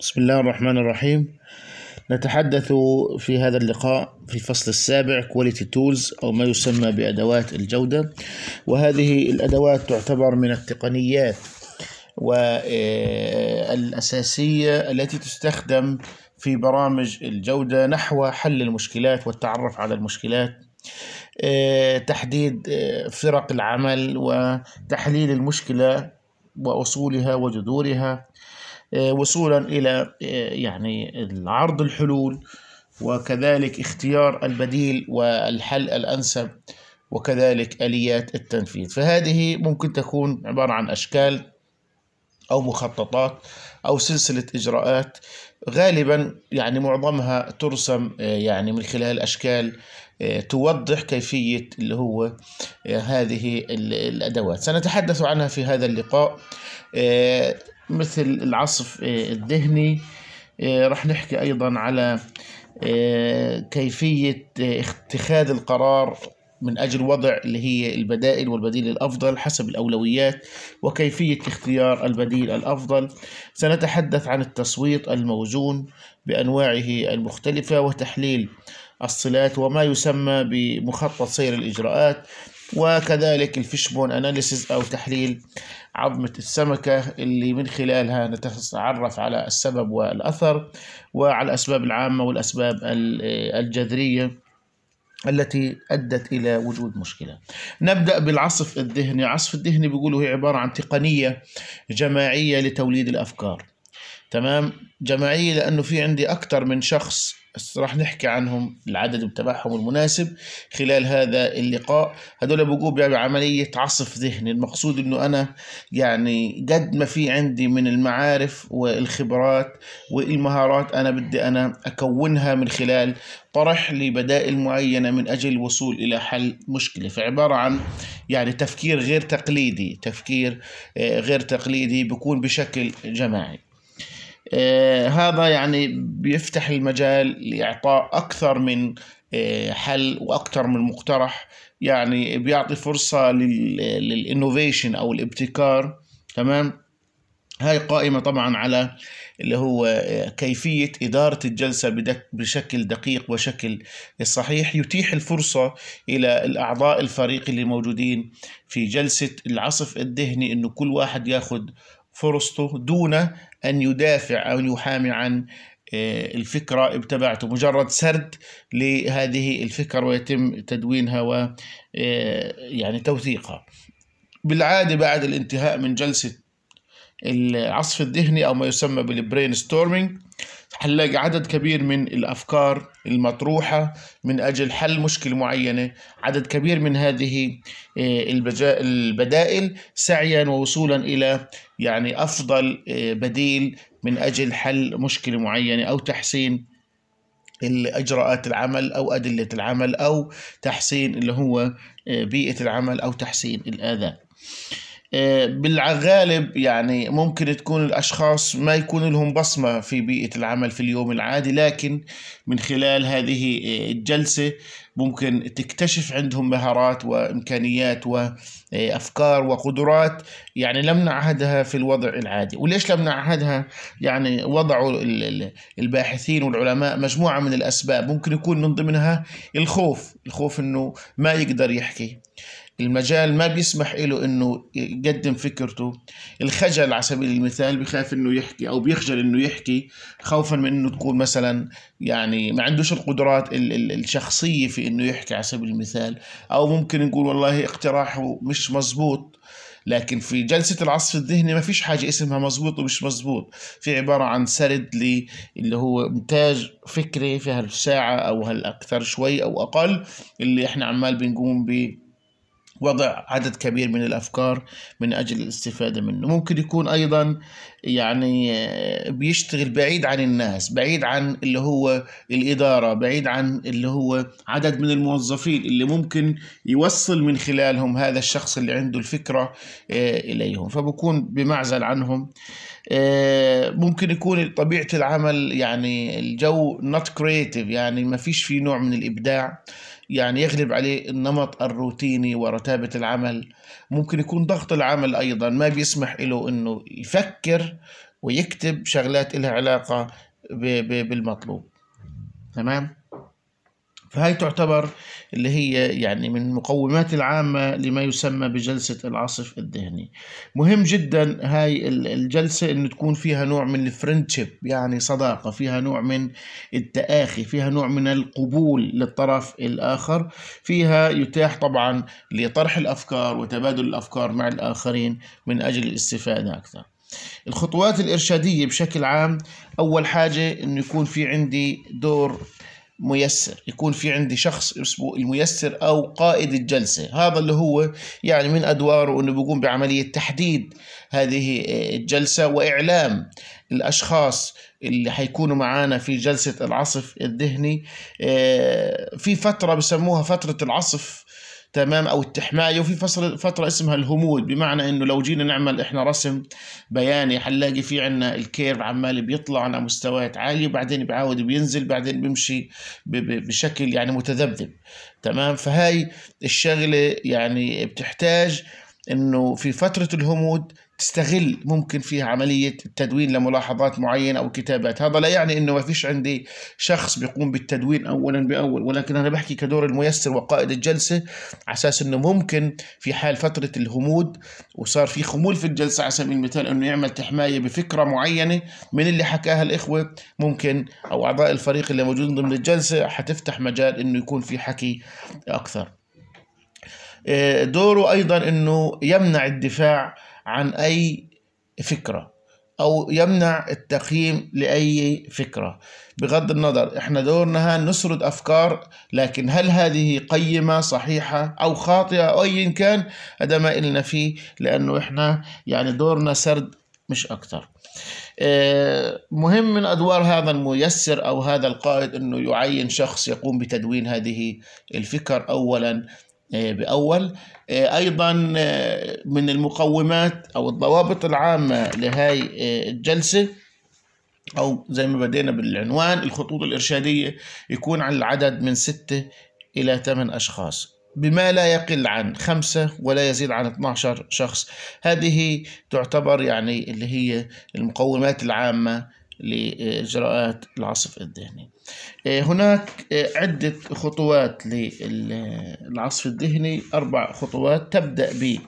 بسم الله الرحمن الرحيم نتحدث في هذا اللقاء في الفصل السابع كواليتي تولز أو ما يسمى بأدوات الجودة وهذه الأدوات تعتبر من التقنيات والأساسية آه، التي تستخدم في برامج الجودة نحو حل المشكلات والتعرف على المشكلات آه، تحديد آه، فرق العمل وتحليل المشكلة وأصولها وجذورها آه، وصولا إلى آه، يعني عرض الحلول وكذلك اختيار البديل والحل الأنسب وكذلك آليات التنفيذ فهذه ممكن تكون عبارة عن أشكال أو مخططات أو سلسلة إجراءات غالبا يعني معظمها ترسم آه، يعني من خلال أشكال توضح كيفية اللي هو هذه الأدوات سنتحدث عنها في هذا اللقاء مثل العصف آه، الذهني آه، رح نحكي أيضا على آه، كيفية اتخاذ القرار من أجل وضع اللي هي البدائل والبديل الأفضل حسب الأولويات وكيفية اختيار البديل الأفضل سنتحدث عن التصويت الموزون بأنواعه المختلفة وتحليل الصلات وما يسمى بمخطط سير الإجراءات وكذلك الفيشبون أناليسيز أو تحليل عظمة السمكة اللي من خلالها نتعرف على السبب والأثر وعلى الأسباب العامة والأسباب الجذرية التي أدت إلى وجود مشكلة نبدأ بالعصف الذهني العصف الذهني بيقولوا هي عبارة عن تقنية جماعية لتوليد الأفكار تمام جماعية لأنه في عندي أكثر من شخص راح نحكي عنهم العدد تبعهم المناسب خلال هذا اللقاء هدول بقوا بعملية يعني عصف ذهني المقصود انه انا يعني قد ما في عندي من المعارف والخبرات والمهارات انا بدي انا اكونها من خلال طرح لبدائل معينة من اجل الوصول الى حل مشكلة فعبارة عن يعني تفكير غير تقليدي تفكير آه، غير تقليدي بيكون بشكل جماعي آه، هذا يعني بيفتح المجال لإعطاء أكثر من آه، حل وأكثر من مقترح يعني بيعطي فرصة للإنوفيشن أو الابتكار تمام هاي قائمة طبعا على اللي هو آه، كيفية إدارة الجلسة بشكل دقيق وشكل صحيح يتيح الفرصة إلى الأعضاء الفريق اللي موجودين في جلسة العصف الذهني إنه كل واحد ياخذ فرصته دون أن يدافع أو يحامي عن آه، الفكرة اتبعته مجرد سرد لهذه الفكره ويتم تدوينها و آه، يعني توثيقها بالعادة بعد الانتهاء من جلسة العصف الذهني أو ما يسمى بالبرين ستورمينج حنلاقي عدد كبير من الأفكار المطروحة من أجل حل مشكلة معينة عدد كبير من هذه آه، البدائل سعيا ووصولا إلى يعني أفضل آه، بديل من أجل حل مشكلة معينة أو تحسين الاجراءات العمل او ادله العمل او تحسين اللي هو آه، بيئه العمل او تحسين الاداء آه، بالغالب يعني ممكن تكون الأشخاص ما يكون لهم بصمة في بيئة العمل في اليوم العادي لكن من خلال هذه آه، الجلسة ممكن تكتشف عندهم مهارات وإمكانيات وأفكار آه، وقدرات يعني لم نعهدها في الوضع العادي وليش لم نعهدها يعني وضعوا الباحثين والعلماء مجموعة من الأسباب ممكن يكون من ضمنها الخوف الخوف أنه ما يقدر يحكي المجال ما بيسمح له انه يقدم فكرته الخجل على سبيل المثال بخاف انه يحكي او بيخجل انه يحكي خوفا من انه تكون مثلا يعني ما عندوش القدرات الشخصيه في انه يحكي على سبيل المثال او ممكن نقول والله اقتراحه مش مزبوط لكن في جلسة العصف الذهني ما فيش حاجة اسمها مزبوط ومش مزبوط في عبارة عن سرد لي اللي هو إنتاج فكري في هالساعة أو هالأكثر شوي أو أقل اللي إحنا عمال بنقوم به وضع عدد كبير من الافكار من اجل الاستفاده منه ممكن يكون ايضا يعني آه، بيشتغل بعيد عن الناس بعيد عن اللي هو الاداره بعيد عن اللي هو عدد من الموظفين اللي ممكن يوصل من خلالهم هذا الشخص اللي عنده الفكره آه، اليهم فبكون بمعزل عنهم آه، ممكن يكون طبيعه العمل يعني الجو نوت كريتيف يعني ما فيش فيه نوع من الابداع يعني يغلب عليه النمط الروتيني ورتابة العمل ممكن يكون ضغط العمل أيضا ما بيسمح له أنه يفكر ويكتب شغلات لها علاقة بالمطلوب تمام فهي تعتبر اللي هي يعني من المقومات العامة لما يسمى بجلسة العصف الذهني مهم جدا هاي الجلسة انه تكون فيها نوع من الفرنتشيب يعني صداقة فيها نوع من التآخي فيها نوع من القبول للطرف الآخر فيها يتاح طبعا لطرح الأفكار وتبادل الأفكار مع الآخرين من أجل الاستفادة أكثر الخطوات الإرشادية بشكل عام أول حاجة أنه يكون في عندي دور ميسر يكون في عندي شخص اسمه الميسر أو قائد الجلسة هذا اللي هو يعني من أدواره أنه بيقوم بعملية تحديد هذه آه، الجلسة وإعلام الأشخاص اللي حيكونوا معانا في جلسة العصف الذهني آه، في فترة بسموها فترة العصف تمام او التحمايه وفي فصل فتره اسمها الهمود بمعنى انه لو جينا نعمل احنا رسم بياني حنلاقي في عندنا الكيرف عمال بيطلع على مستويات عاليه وبعدين بيعاود بينزل بعدين بيمشي بشكل يعني متذبذب تمام فهاي الشغله يعني بتحتاج انه في فتره الهمود تستغل ممكن فيها عمليه التدوين لملاحظات معينه او كتابات، هذا لا يعني انه ما فيش عندي شخص بيقوم بالتدوين اولا باول، ولكن انا بحكي كدور الميسر وقائد الجلسه على اساس انه ممكن في حال فتره الهمود وصار في خمول في الجلسه على سبيل المثال انه يعمل تحمايه بفكره معينه من اللي حكاها الاخوه ممكن او اعضاء الفريق اللي موجودين ضمن الجلسه حتفتح مجال انه يكون في حكي اكثر. آه، دوره أيضا أنه يمنع الدفاع عن أي فكرة أو يمنع التقييم لأي فكرة بغض النظر إحنا دورنا نسرد أفكار لكن هل هذه قيمة صحيحة أو خاطئة أو أيا كان هذا ما إلنا فيه لأنه إحنا يعني دورنا سرد مش أكتر آه، مهم من أدوار هذا الميسر أو هذا القائد أنه يعين شخص يقوم بتدوين هذه الفكر أولا آه، بأول آه، أيضا آه، من المقومات أو الضوابط العامة لهاي الجلسة أو زي ما بدينا بالعنوان الخطوط الإرشادية يكون على العدد من ستة إلى ثمان أشخاص بما لا يقل عن خمسة ولا يزيد عن 12 شخص هذه تعتبر يعني اللي هي المقومات العامة لإجراءات العصف الذهني آه، هناك آه، عدة خطوات للعصف الذهني أربع خطوات تبدأ ب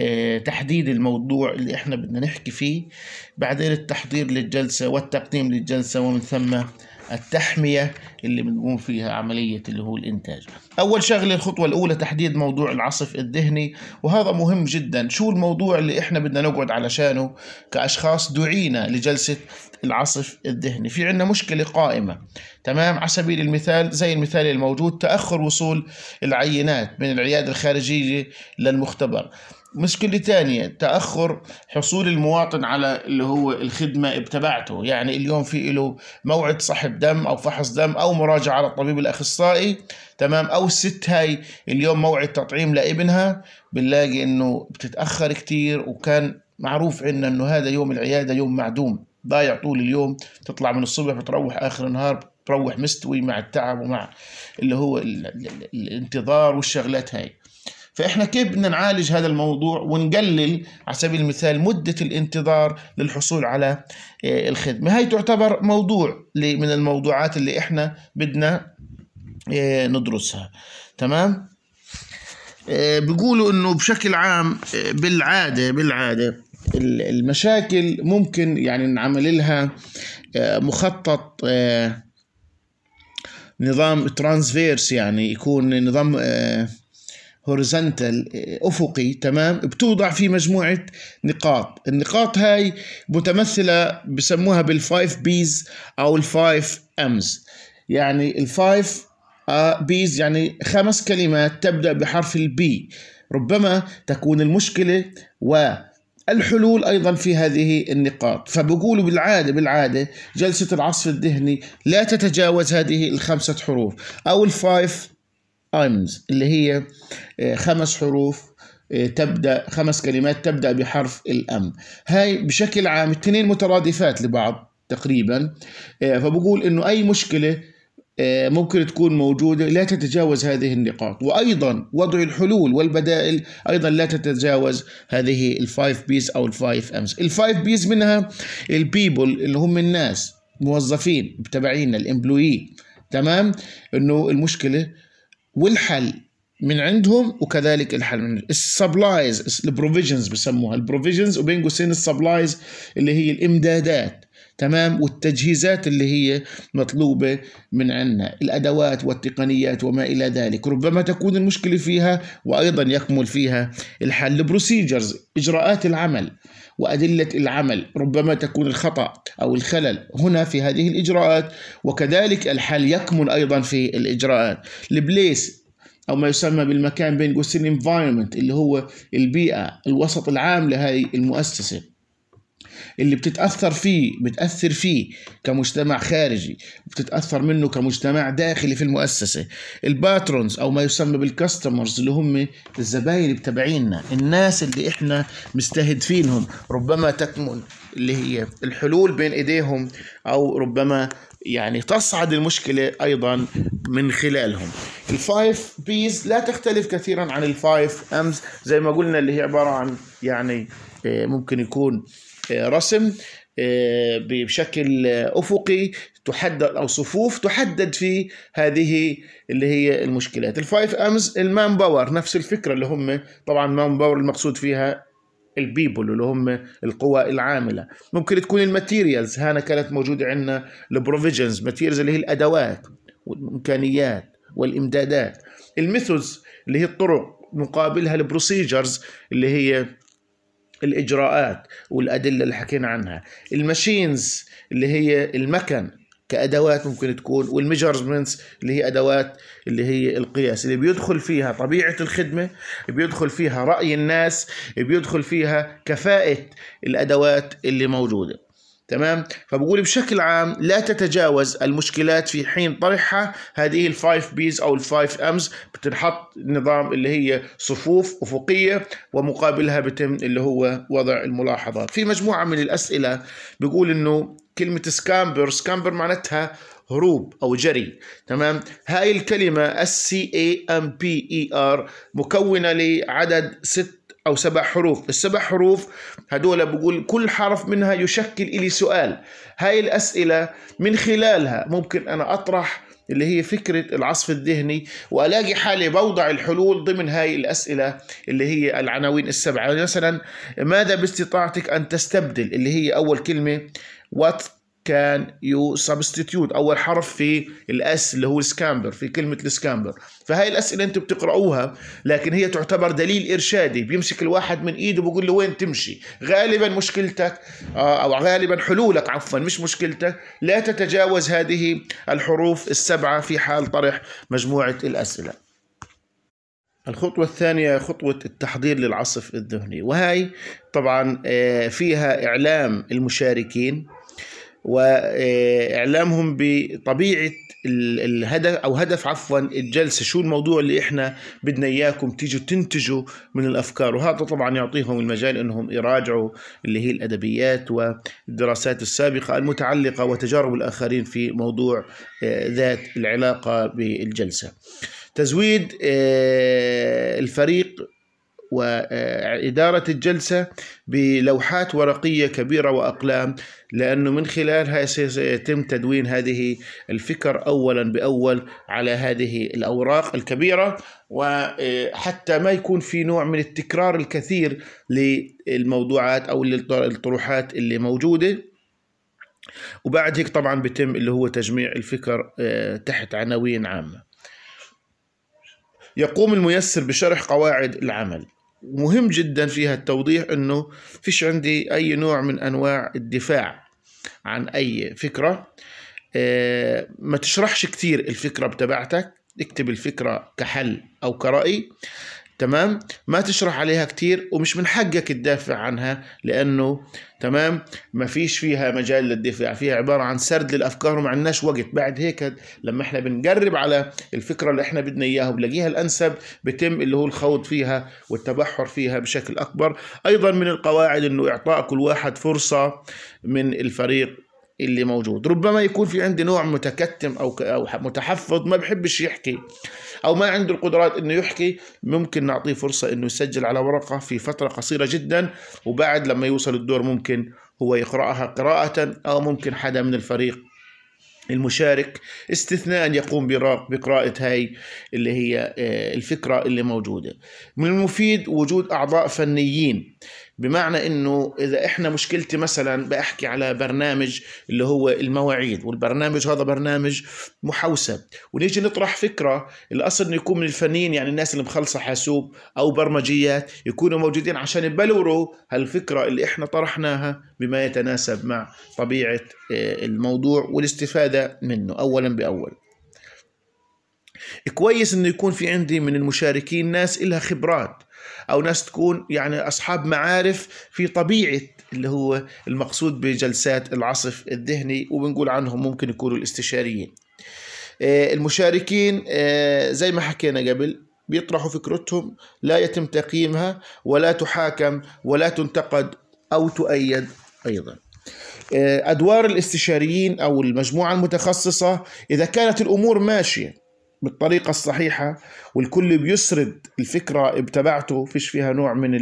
آه، تحديد الموضوع اللي احنا بدنا نحكي فيه بعدين التحضير للجلسة والتقديم للجلسة ومن ثم التحمية اللي بنقوم فيها عملية اللي هو الإنتاج أول شغلة الخطوة الأولى تحديد موضوع العصف الذهني وهذا مهم جدا شو الموضوع اللي إحنا بدنا نقعد علشانه كأشخاص دعينا لجلسة العصف الذهني في عندنا مشكلة قائمة تمام على سبيل المثال زي المثال الموجود تأخر وصول العينات من العيادة الخارجية للمختبر مشكلة ثانية تأخر حصول المواطن على اللي هو الخدمة بتبعته يعني اليوم في له موعد صحب دم أو فحص دم أو مراجعة على الطبيب الأخصائي تمام أو الست هاي اليوم موعد تطعيم لابنها بنلاقي إنه بتتأخر كتير وكان معروف عنا إنه هذا يوم العيادة يوم معدوم ضايع طول اليوم تطلع من الصبح بتروح آخر النهار بتروح مستوي مع التعب ومع اللي هو الانتظار والشغلات هاي فإحنا كيف بدنا نعالج هذا الموضوع ونقلل على سبيل المثال مدة الانتظار للحصول على آه، الخدمة هاي تعتبر موضوع من الموضوعات اللي إحنا بدنا آه، ندرسها تمام آه، بيقولوا انه بشكل عام بالعاده بالعاده المشاكل ممكن يعني نعمل لها مخطط نظام ترانسفيرس يعني يكون نظام هوريزونتال eh, افقي تمام بتوضع في مجموعه نقاط النقاط هاي متمثله بسموها بالفايف بيز او الفايف امز يعني الفايف آه، بيز يعني خمس كلمات تبدا بحرف البي ربما تكون المشكله و الحلول ايضا في هذه النقاط فبقولوا بالعاده بالعاده جلسه العصف الذهني لا تتجاوز هذه الخمسه حروف او الفايف ايمز اللي هي آه، خمس حروف آه، تبدا خمس كلمات تبدا بحرف الام هاي بشكل عام الاثنين مترادفات لبعض تقريبا آه، فبقول انه اي مشكله ممكن تكون موجوده لا تتجاوز هذه النقاط وايضا وضع الحلول والبدائل ايضا لا تتجاوز هذه الفايف بيز او الفايف امس الفايف بيز منها البيبل اللي هم الناس موظفين تبعينا الامبلوي تمام انه المشكله والحل من عندهم وكذلك الحل من السبلايز البروفيجنز بسموها البروفيجنز وبين قوسين السبلايز اللي هي الامدادات تمام والتجهيزات اللي هي مطلوبة من عندنا الأدوات والتقنيات وما إلى ذلك ربما تكون المشكلة فيها وأيضا يكمل فيها الحل البروسيجرز إجراءات العمل وأدلة العمل ربما تكون الخطأ أو الخلل هنا في هذه الإجراءات وكذلك الحل يكمن أيضا في الإجراءات البليس أو ما يسمى بالمكان بين قوسين environment اللي هو البيئة الوسط العام لهذه المؤسسة اللي بتتاثر فيه بتاثر فيه كمجتمع خارجي بتتاثر منه كمجتمع داخلي في المؤسسه الباترونز او ما يسمى بالكاستمرز اللي هم الزباين بتابعينا الناس اللي احنا مستهدفينهم ربما تكمن اللي هي الحلول بين ايديهم او ربما يعني تصعد المشكلة أيضا من خلالهم الفايف بيز لا تختلف كثيرا عن الفايف أمز زي ما قلنا اللي هي عبارة عن يعني آه، ممكن يكون آه، رسم آه، بشكل افقي تحدد او صفوف تحدد في هذه اللي هي المشكلات الفايف امز المان باور نفس الفكره اللي هم طبعا مان باور المقصود فيها البيبل اللي هم القوى العاملة ممكن تكون الماتيريالز هنا كانت موجودة عندنا البروفيجنز ماتيريالز اللي هي الأدوات والإمكانيات والإمدادات الميثودز اللي هي الطرق مقابلها البروسيجرز اللي هي الاجراءات والادله اللي حكينا عنها الماشينز اللي هي المكن كادوات ممكن تكون والميجرمنتس اللي هي ادوات اللي هي القياس اللي بيدخل فيها طبيعه الخدمه بيدخل فيها راي الناس بيدخل فيها كفاءه الادوات اللي موجوده تمام فبقول بشكل عام لا تتجاوز المشكلات في حين طرحها هذه الفايف بيز او الفايف امز بتنحط نظام اللي هي صفوف افقيه ومقابلها بتم اللي هو وضع الملاحظات في مجموعه من الاسئله بيقول انه كلمه سكامبر سكامبر معناتها هروب او جري تمام هاي الكلمه اس سي اي ام بي اي ار مكونه لعدد ست أو سبع حروف السبع حروف هدول بقول كل حرف منها يشكل إلي سؤال هاي الأسئلة من خلالها ممكن أنا أطرح اللي هي فكرة العصف الذهني وألاقي حالي بوضع الحلول ضمن هاي الأسئلة اللي هي العناوين السبعة مثلا ماذا باستطاعتك أن تستبدل اللي هي أول كلمة what كان يو سبستيتيوت اول حرف في الاس اللي هو سكامبر في كلمه السكامبر فهاي الاسئله انتم بتقراوها لكن هي تعتبر دليل ارشادي بيمسك الواحد من ايده بقول له وين تمشي غالبا مشكلتك آه، او غالبا حلولك عفوا مش مشكلتك لا تتجاوز هذه الحروف السبعه في حال طرح مجموعه الاسئله الخطوة الثانية خطوة التحضير للعصف الذهني وهي طبعا آه، فيها إعلام المشاركين واعلامهم بطبيعه الهدف او هدف عفوا الجلسه شو الموضوع اللي احنا بدنا اياكم تيجوا تنتجوا من الافكار وهذا طبعا يعطيهم المجال انهم يراجعوا اللي هي الادبيات والدراسات السابقه المتعلقه وتجارب الاخرين في موضوع آه، ذات العلاقه بالجلسه تزويد آه، الفريق وإدارة الجلسة بلوحات ورقية كبيرة وأقلام لأنه من خلالها سيتم تدوين هذه الفكر أولا بأول على هذه الأوراق الكبيرة وحتى ما يكون في نوع من التكرار الكثير للموضوعات أو للطروحات اللي موجودة وبعد هيك طبعا بتم اللي هو تجميع الفكر آه، تحت عناوين عامة يقوم الميسر بشرح قواعد العمل مهم جدا فيها التوضيح انه فيش عندي اي نوع من انواع الدفاع عن اي فكره آه، ما تشرحش كتير الفكره بتبعتك اكتب الفكره كحل او كراي تمام ما تشرح عليها كتير ومش من حقك تدافع عنها لانه تمام ما فيش فيها مجال للدفاع فيها عباره عن سرد للافكار وما عندناش وقت بعد هيك لما احنا بنجرب على الفكره اللي احنا بدنا اياها وبنلاقيها الانسب بتم اللي هو الخوض فيها والتبحر فيها بشكل اكبر ايضا من القواعد انه اعطاء كل واحد فرصه من الفريق اللي موجود ربما يكون في عندي نوع متكتم او او متحفظ ما بحبش يحكي أو ما عنده القدرات إنه يحكي ممكن نعطيه فرصة إنه يسجل على ورقة في فترة قصيرة جدا وبعد لما يوصل الدور ممكن هو يقرأها قراءة أو ممكن حدا من الفريق المشارك استثناء يقوم بقراءة هاي اللي هي آه، الفكرة اللي موجودة من المفيد وجود أعضاء فنيين بمعنى انه اذا احنا مشكلتي مثلا بحكي على برنامج اللي هو المواعيد والبرنامج هذا برنامج محوسب ونيجي نطرح فكره الاصل انه يكون من الفنيين يعني الناس اللي مخلصه حاسوب او برمجيات يكونوا موجودين عشان يبلوروا هالفكره اللي احنا طرحناها بما يتناسب مع طبيعه آه، الموضوع والاستفاده منه اولا باول كويس انه يكون في عندي من المشاركين ناس إلها خبرات او ناس تكون يعني اصحاب معارف في طبيعه اللي هو المقصود بجلسات العصف الذهني وبنقول عنهم ممكن يكونوا الاستشاريين آه، المشاركين آه، زي ما حكينا قبل بيطرحوا فكرتهم لا يتم تقييمها ولا تحاكم ولا تنتقد او تؤيد ايضا آه، ادوار الاستشاريين او المجموعه المتخصصه اذا كانت الامور ماشيه بالطريقة الصحيحة والكل بيسرد الفكرة بتبعته فيش فيها نوع من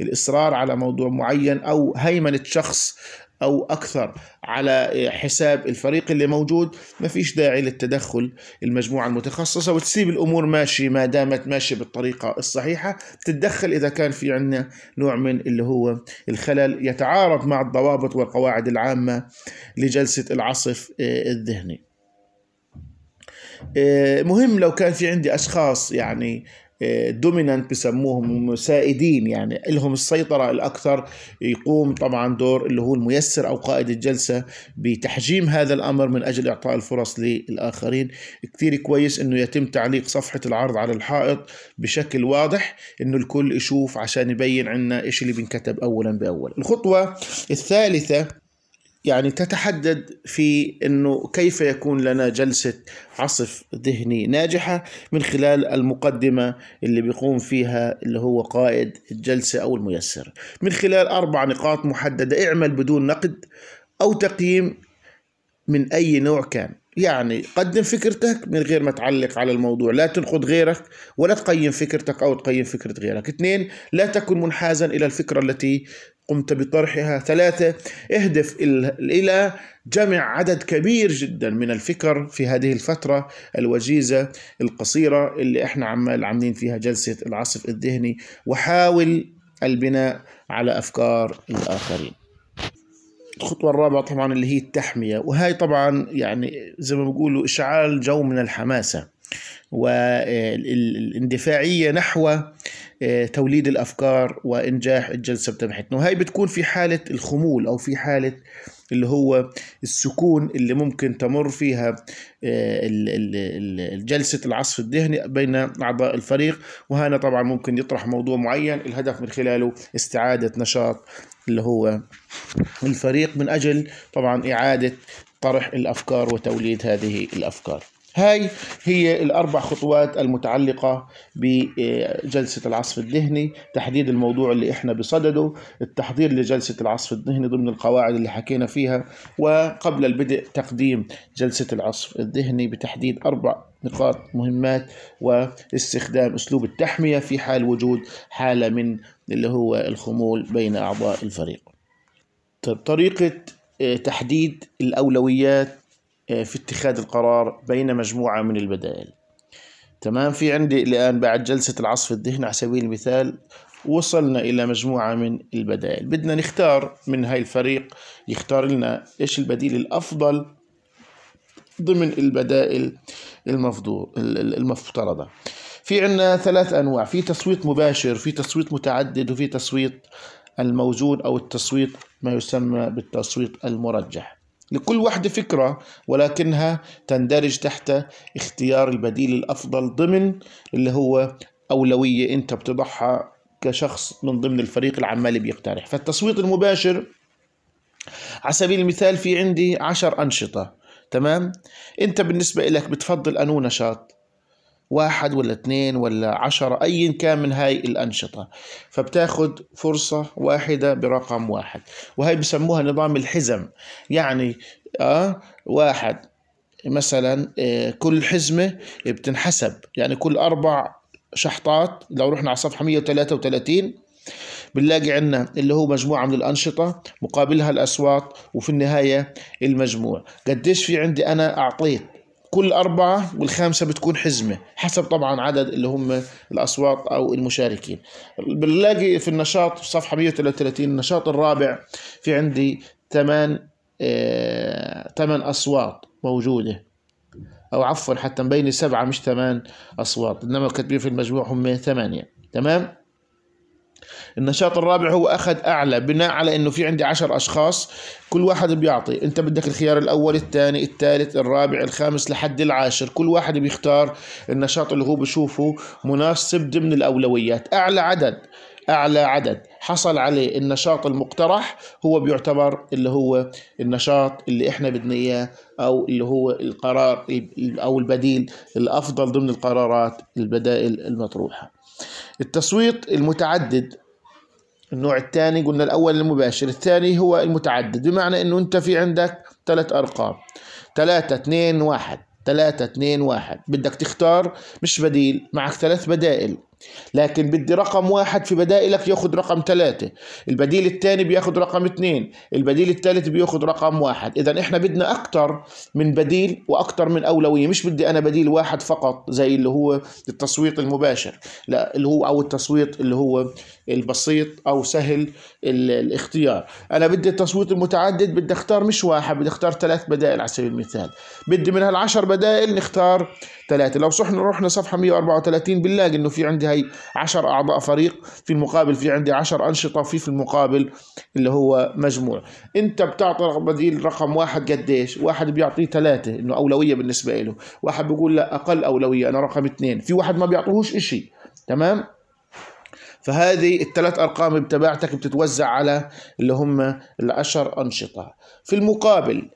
الإصرار على موضوع معين أو هيمنة شخص أو أكثر على حساب الفريق اللي موجود ما فيش داعي للتدخل المجموعة المتخصصة وتسيب الأمور ماشية ما دامت ماشية بالطريقة الصحيحة تتدخل إذا كان في عندنا نوع من اللي هو الخلل يتعارض مع الضوابط والقواعد العامة لجلسة العصف آه، الذهني آه، مهم لو كان في عندي اشخاص يعني دومينانت آه، بسموهم سائدين يعني لهم السيطرة الأكثر يقوم طبعا دور اللي هو الميسر أو قائد الجلسة بتحجيم هذا الأمر من أجل إعطاء الفرص للآخرين كثير كويس أنه يتم تعليق صفحة العرض على الحائط بشكل واضح أنه الكل يشوف عشان يبين عنا إيش اللي بنكتب أولا بأول الخطوة الثالثة يعني تتحدد في انه كيف يكون لنا جلسه عصف ذهني ناجحه من خلال المقدمه اللي بيقوم فيها اللي هو قائد الجلسه او الميسر من خلال اربع نقاط محدده اعمل بدون نقد او تقييم من اي نوع كان يعني قدم فكرتك من غير ما تعلق على الموضوع لا تنقد غيرك ولا تقيم فكرتك أو تقيم فكرة غيرك اثنين لا تكن منحازا إلى الفكرة التي قمت بطرحها ثلاثة اهدف إلى جمع عدد كبير جدا من الفكر في هذه الفترة الوجيزة القصيرة اللي احنا عمال عاملين فيها جلسة العصف الذهني وحاول البناء على أفكار الآخرين الخطوة الرابعة طبعا اللي هي التحمية وهي طبعا يعني زي ما بيقولوا إشعال جو من الحماسة والاندفاعية نحو آه، توليد الافكار وانجاح الجلسه بتبعتنا وهي بتكون في حاله الخمول او في حاله اللي هو السكون اللي ممكن تمر فيها آه، جلسة العصف الذهني بين أعضاء الفريق وهنا طبعا ممكن يطرح موضوع معين الهدف من خلاله استعادة نشاط اللي هو الفريق من أجل طبعا إعادة طرح الأفكار وتوليد هذه الأفكار هاي هي الأربع خطوات المتعلقة بجلسة العصف الذهني تحديد الموضوع اللي إحنا بصدده التحضير لجلسة العصف الذهني ضمن القواعد اللي حكينا فيها وقبل البدء تقديم جلسة العصف الذهني بتحديد أربع نقاط مهمات واستخدام أسلوب التحمية في حال وجود حالة من اللي هو الخمول بين أعضاء الفريق طريقة آه، تحديد الأولويات آه، في اتخاذ القرار بين مجموعة من البدائل تمام في عندي الآن بعد جلسة العصف الذهني على سبيل المثال وصلنا إلى مجموعة من البدائل بدنا نختار من هاي الفريق يختار لنا إيش البديل الأفضل ضمن البدائل المفترضة في عندنا ثلاث أنواع في تصويت مباشر في تصويت متعدد وفي تصويت الموجود أو التصويت ما يسمى بالتصويت المرجح لكل واحدة فكرة ولكنها تندرج تحت اختيار البديل الأفضل ضمن اللي هو أولوية أنت بتضعها كشخص من ضمن الفريق العمالي بيقترح فالتصويت المباشر على سبيل المثال في عندي عشر أنشطة تمام أنت بالنسبة لك بتفضل أنو نشاط واحد ولا اثنين ولا عشرة أيا كان من هاي الأنشطة فبتاخد فرصة واحدة برقم واحد وهي بسموها نظام الحزم يعني آه واحد مثلا آه، كل حزمة بتنحسب يعني كل أربع شحطات لو رحنا على صفحة 133 بنلاقي عنا اللي هو مجموعة من الأنشطة مقابلها الأصوات وفي النهاية المجموع قديش في عندي أنا أعطيت كل أربعة والخامسة بتكون حزمة حسب طبعا عدد اللي هم الأصوات أو المشاركين بنلاقي في النشاط في صفحة 133 النشاط الرابع في عندي ثمان آه، ثمان أصوات موجودة أو عفوا حتى بين سبعة مش ثمان أصوات إنما كاتبين في المجموع هم ثمانية تمام النشاط الرابع هو أخذ أعلى بناء على أنه في عندي عشر أشخاص كل واحد بيعطي أنت بدك الخيار الأول الثاني الثالث الرابع الخامس لحد العاشر كل واحد بيختار النشاط اللي هو بشوفه مناسب ضمن الأولويات أعلى عدد أعلى عدد حصل عليه النشاط المقترح هو بيعتبر اللي هو النشاط اللي إحنا بدنا إياه أو اللي هو القرار أو البديل الأفضل ضمن القرارات البدائل المطروحة التصويت المتعدد النوع الثاني قلنا الأول المباشر الثاني هو المتعدد بمعنى أنه أنت في عندك ثلاث أرقام ثلاثة اثنين واحد ثلاثة اثنين واحد بدك تختار مش بديل معك ثلاث بدائل لكن بدي رقم واحد في بدائلك ياخذ رقم ثلاثة البديل الثاني بياخذ رقم اثنين البديل الثالث بياخذ رقم واحد إذا إحنا بدنا أكثر من بديل وأكثر من أولوية مش بدي أنا بديل واحد فقط زي اللي هو التصويت المباشر لا اللي هو أو التصويت اللي هو البسيط او سهل الاختيار انا بدي التصويت المتعدد بدي اختار مش واحد بدي اختار ثلاث بدائل على سبيل المثال بدي من هالعشر بدائل نختار ثلاثة لو صحنا رحنا صفحة 134 بنلاقي انه في عندي هي عشر اعضاء فريق في المقابل في عندي عشر انشطة في في المقابل اللي هو مجموع انت بتعطي بديل رقم واحد قديش واحد بيعطيه ثلاثة انه اولوية بالنسبة له واحد بيقول لا اقل اولوية انا رقم اثنين في واحد ما بيعطوهوش اشي تمام فهذه الثلاث أرقام بتبعتك بتتوزع على اللي هم العشر أنشطة في المقابل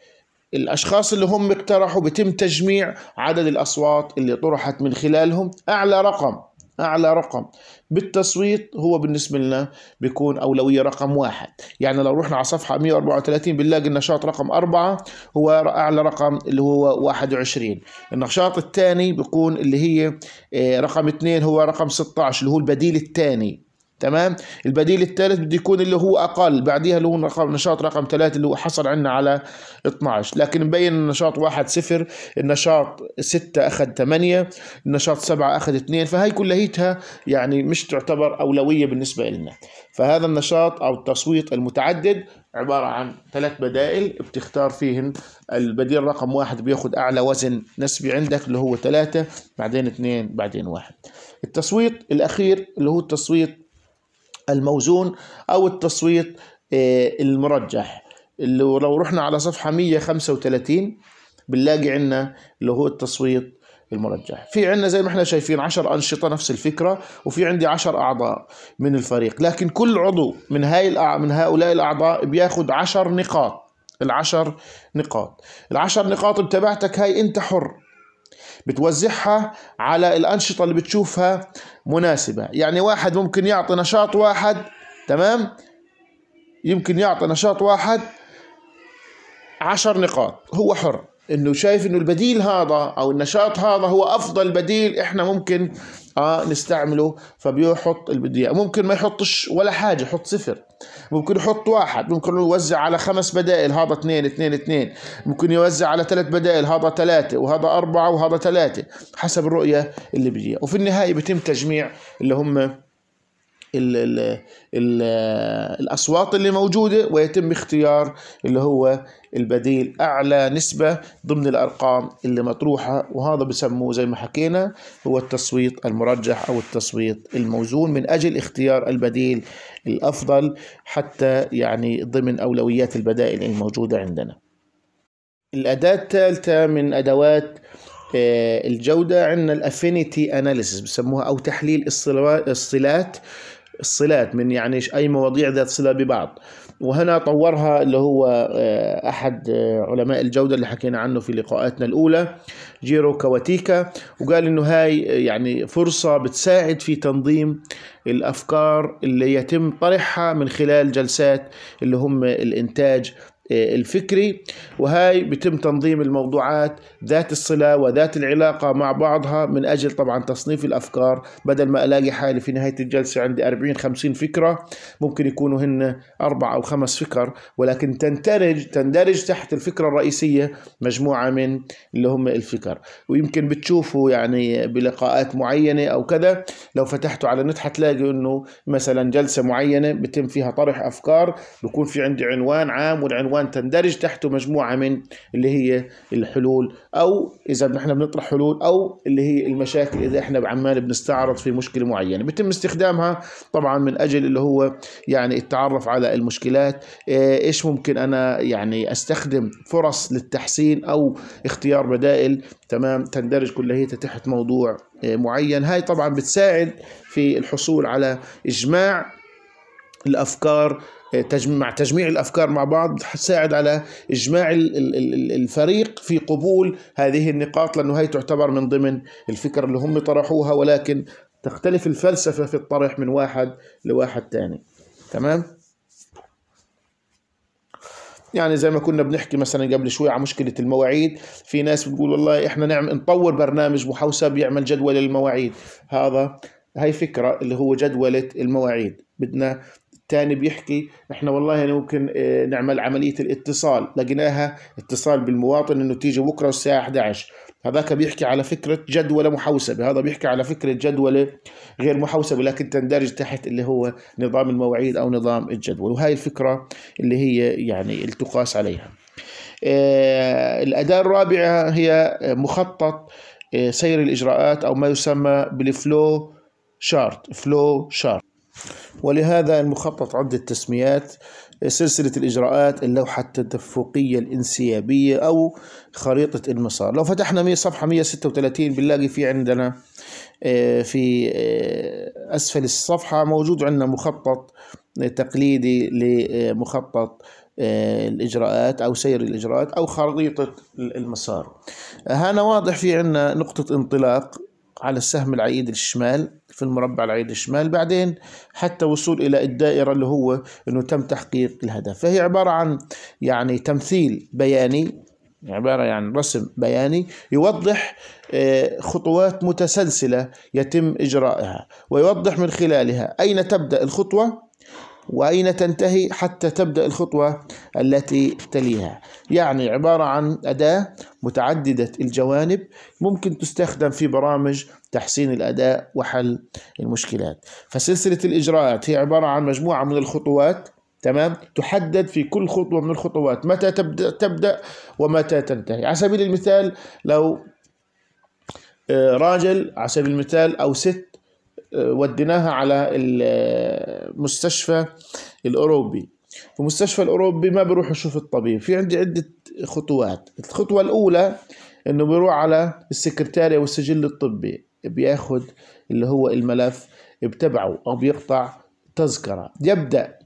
الأشخاص اللي هم اقترحوا بتم تجميع عدد الأصوات اللي طرحت من خلالهم أعلى رقم أعلى رقم بالتصويت هو بالنسبة لنا بيكون أولوية رقم واحد يعني لو رحنا على صفحة 134 بنلاقي النشاط رقم أربعة هو أعلى رقم اللي هو 21 النشاط الثاني بيكون اللي هي آه، رقم اثنين هو رقم 16 اللي هو البديل الثاني تمام البديل الثالث بده يكون اللي هو اقل بعديها اللي هو رقم نشاط رقم ثلاثة اللي هو حصل عندنا على 12 لكن مبين النشاط واحد صفر النشاط ستة اخذ ثمانية النشاط سبعة اخذ اثنين فهي كلهيتها يعني مش تعتبر اولوية بالنسبة لنا فهذا النشاط او التصويت المتعدد عبارة عن ثلاث بدائل بتختار فيهن البديل رقم واحد بياخد أعلى وزن نسبي عندك اللي هو ثلاثة بعدين اثنين بعدين واحد التصويت الأخير اللي هو التصويت الموزون أو التصويت آه، المرجح اللي لو رحنا على صفحة 135 بنلاقي عندنا اللي هو التصويت المرجح في عندنا زي ما احنا شايفين 10 أنشطة نفس الفكرة وفي عندي 10 أعضاء من الفريق لكن كل عضو من هاي من هؤلاء الأعضاء بياخد 10 نقاط العشر نقاط العشر نقاط بتبعتك هاي انت حر بتوزعها على الأنشطة اللي بتشوفها مناسبة يعني واحد ممكن يعطي نشاط واحد تمام يمكن يعطي نشاط واحد عشر نقاط هو حر انه شايف انه البديل هذا او النشاط هذا هو افضل بديل احنا ممكن آه نستعمله فبيحط اللي بده اياه ممكن ما يحطش ولا حاجه يحط صفر ممكن يحط واحد ممكن يوزع على خمس بدائل هذا اثنين اثنين اثنين ممكن يوزع على ثلاث بدائل هذا ثلاثة وهذا أربعة وهذا ثلاثة حسب الرؤية اللي بيجيها وفي النهاية بيتم تجميع اللي هم الـ الـ الـ الاصوات اللي موجوده ويتم اختيار اللي هو البديل اعلى نسبه ضمن الارقام اللي مطروحه وهذا بسموه زي ما حكينا هو التصويت المرجح او التصويت الموزون من اجل اختيار البديل الأفضل حتى يعني ضمن أولويات البدائل الموجودة عندنا الأداة الثالثة من أدوات آه، الجودة عندنا الافينيتي اناليسيس بسموها أو تحليل الصلات الصلات من يعني أي مواضيع ذات صلة ببعض وهنا طورها اللي هو آه، أحد آه، علماء الجودة اللي حكينا عنه في لقاءاتنا الأولى جيرو كواتيكا وقال إنه هاي آه، يعني فرصة بتساعد في تنظيم الأفكار اللي يتم طرحها من خلال جلسات اللي هم الإنتاج الفكري وهي بتم تنظيم الموضوعات ذات الصلة وذات العلاقة مع بعضها من أجل طبعا تصنيف الأفكار بدل ما ألاقي حالي في نهاية الجلسة عندي 40 50 فكرة ممكن يكونوا هن أربع أو خمس فكر ولكن تندرج تندرج تحت الفكرة الرئيسية مجموعة من اللي هم الفكر ويمكن بتشوفوا يعني بلقاءات معينة أو كذا لو فتحتوا على النت حتلاقي إنه مثلا جلسة معينة بتم فيها طرح أفكار بكون في عندي عنوان عام والعنوان كمان تندرج تحته مجموعه من اللي هي الحلول او اذا نحن بنطرح حلول او اللي هي المشاكل اذا احنا عمال بنستعرض في مشكله معينه بيتم استخدامها طبعا من اجل اللي هو يعني التعرف على المشكلات إيه، ايش ممكن انا يعني استخدم فرص للتحسين او اختيار بدائل تمام تندرج هي تحت موضوع إيه، معين هاي طبعا بتساعد في الحصول على اجماع الافكار مع تجميع الافكار مع بعض تساعد على اجماع الفريق في قبول هذه النقاط لانه هي تعتبر من ضمن الفكر اللي هم طرحوها ولكن تختلف الفلسفه في الطرح من واحد لواحد تاني تمام يعني زي ما كنا بنحكي مثلا قبل شوي على مشكله المواعيد في ناس بتقول والله احنا نعمل نطور برنامج محوسه بيعمل جدول المواعيد هذا هاي فكرة اللي هو جدولة المواعيد بدنا الثاني بيحكي احنا والله ممكن آه، نعمل عمليه الاتصال لقيناها اتصال بالمواطن انه تيجي بكره الساعه 11 هذاك بيحكي على فكرة جدولة محوسبة هذا بيحكي على فكرة جدولة غير محوسبة لكن تندرج تحت اللي هو نظام المواعيد أو نظام الجدول وهي الفكرة اللي هي يعني اللي تقاس عليها آه، الأداة الرابعة هي مخطط آه، سير الإجراءات أو ما يسمى بالفلو شارت فلو شارت ولهذا المخطط عدة تسميات سلسلة الإجراءات اللوحة التدفقية الانسيابية أو خريطة المسار لو فتحنا صفحة 136 بنلاقي في عندنا آه، في آه، أسفل الصفحة موجود عندنا مخطط آه، تقليدي لمخطط الإجراءات أو سير الإجراءات أو خريطة المسار هنا واضح في عندنا نقطة انطلاق على السهم العيد الشمال في المربع العيد الشمال بعدين حتى وصول إلى الدائرة اللي هو أنه تم تحقيق الهدف فهي عبارة عن يعني تمثيل بياني عبارة عن يعني رسم بياني يوضح آه، خطوات متسلسلة يتم إجرائها ويوضح من خلالها أين تبدأ الخطوة وأين تنتهي حتى تبدأ الخطوة التي تليها يعني عبارة عن أداة متعددة الجوانب ممكن تستخدم في برامج تحسين الأداء وحل المشكلات فسلسلة الإجراءات هي عبارة عن مجموعة من الخطوات تمام تحدد في كل خطوة من الخطوات متى تبدأ, تبدأ ومتى تنتهي على سبيل المثال لو آه، راجل على سبيل المثال أو ست وديناها على المستشفى الأوروبي في المستشفى الأوروبي ما بروح أشوف الطبيب في عندي عدة خطوات الخطوة الأولى إنه بروح على السكرتارية والسجل الطبي بياخد اللي هو الملف بتبعه أو بيقطع تذكرة يبدأ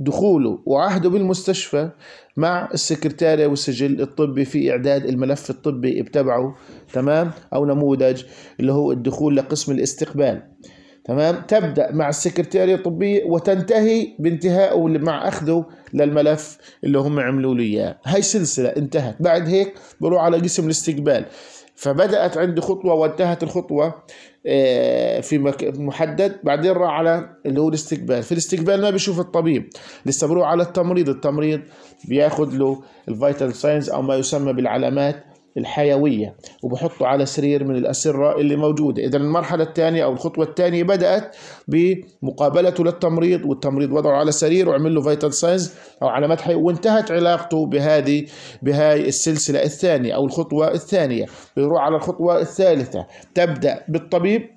دخوله وعهده بالمستشفى مع السكرتارية والسجل الطبي في إعداد الملف الطبي بتبعه تمام أو نموذج اللي هو الدخول لقسم الاستقبال تمام تبدأ مع السكرتيريه الطبية وتنتهي بانتهائه مع أخذه للملف اللي هم عملوا له إياه هاي سلسلة انتهت بعد هيك بروح على قسم الاستقبال فبدأت عندي خطوة وانتهت الخطوة آه، في محدد بعدين راح على اللي هو الاستقبال في الاستقبال ما بيشوف الطبيب لسه بروح على التمريض التمريض بياخذ له الفيتال ساينز أو ما يسمى بالعلامات الحيوية وبحطه على سرير من الأسرة اللي موجودة إذا المرحلة الثانية أو الخطوة الثانية بدأت بمقابلته للتمريض والتمريض وضعه على سرير وعمل له فيتال ساينز أو علامات حيوية وانتهت علاقته بهذه بهاي السلسلة الثانية أو الخطوة الثانية بيروح على الخطوة الثالثة تبدأ بالطبيب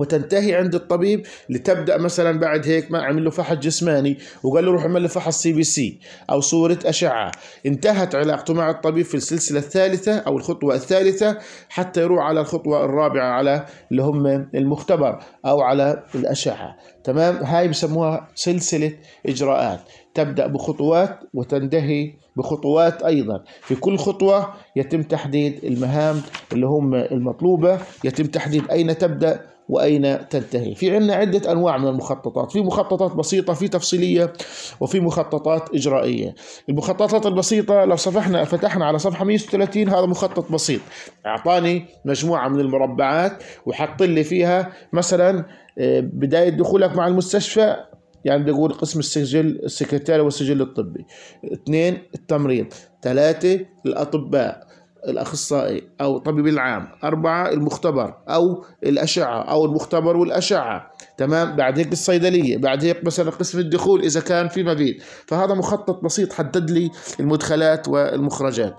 وتنتهي عند الطبيب لتبدا مثلا بعد هيك ما عمل له فحص جسماني وقال له روح اعمل له فحص سي بي سي او صوره اشعه انتهت علاقته مع الطبيب في السلسله الثالثه او الخطوه الثالثه حتى يروح على الخطوه الرابعه على اللي هم المختبر او على الاشعه تمام هاي بسموها سلسله اجراءات تبدا بخطوات وتنتهي بخطوات ايضا في كل خطوه يتم تحديد المهام اللي هم المطلوبه يتم تحديد اين تبدا وأين تنتهي إيه. في عندنا عدة أنواع من المخططات في مخططات بسيطة في تفصيلية وفي مخططات إجرائية المخططات البسيطة لو صفحنا فتحنا على صفحة 136 هذا مخطط بسيط أعطاني مجموعة من المربعات وحط لي فيها مثلا آه، بداية دخولك مع المستشفى يعني بدي اقول قسم السجل السكرتاري والسجل الطبي اثنين التمريض ثلاثة الأطباء الأخصائي أو الطبيب العام أربعة المختبر أو الأشعة أو المختبر والأشعة تمام بعد هيك الصيدلية بعد هيك مثلا قسم الدخول إذا كان في مبيد فهذا مخطط بسيط حدد لي المدخلات والمخرجات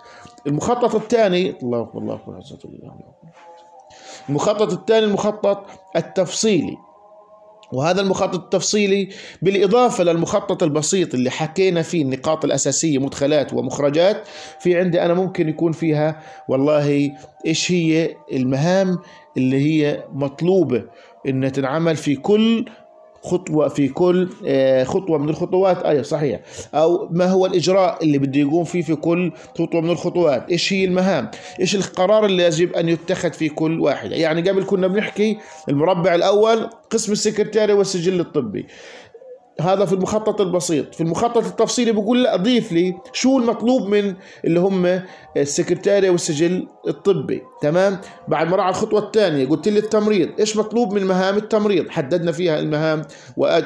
المخطط الثاني الله الله عزة الله المخطط الثاني المخطط التفصيلي وهذا المخطط التفصيلي بالإضافة للمخطط البسيط اللي حكينا فيه النقاط الأساسية مدخلات ومخرجات في عندي أنا ممكن يكون فيها والله إيش هي المهام اللي هي مطلوبة إنها تنعمل في كل خطوة في كل آه، خطوة من الخطوات أيوة صحيح أو ما هو الإجراء اللي بده يقوم فيه في كل خطوة من الخطوات إيش هي المهام إيش القرار اللي يجب أن يتخذ في كل واحدة يعني قبل كنا بنحكي المربع الأول قسم السكرتاري والسجل الطبي هذا في المخطط البسيط في المخطط التفصيلي بقول لا اضيف لي شو المطلوب من اللي هم السكرتارية والسجل الطبي تمام بعد ما راح على الخطوة الثانية قلت لي التمريض ايش مطلوب من مهام التمريض حددنا فيها المهام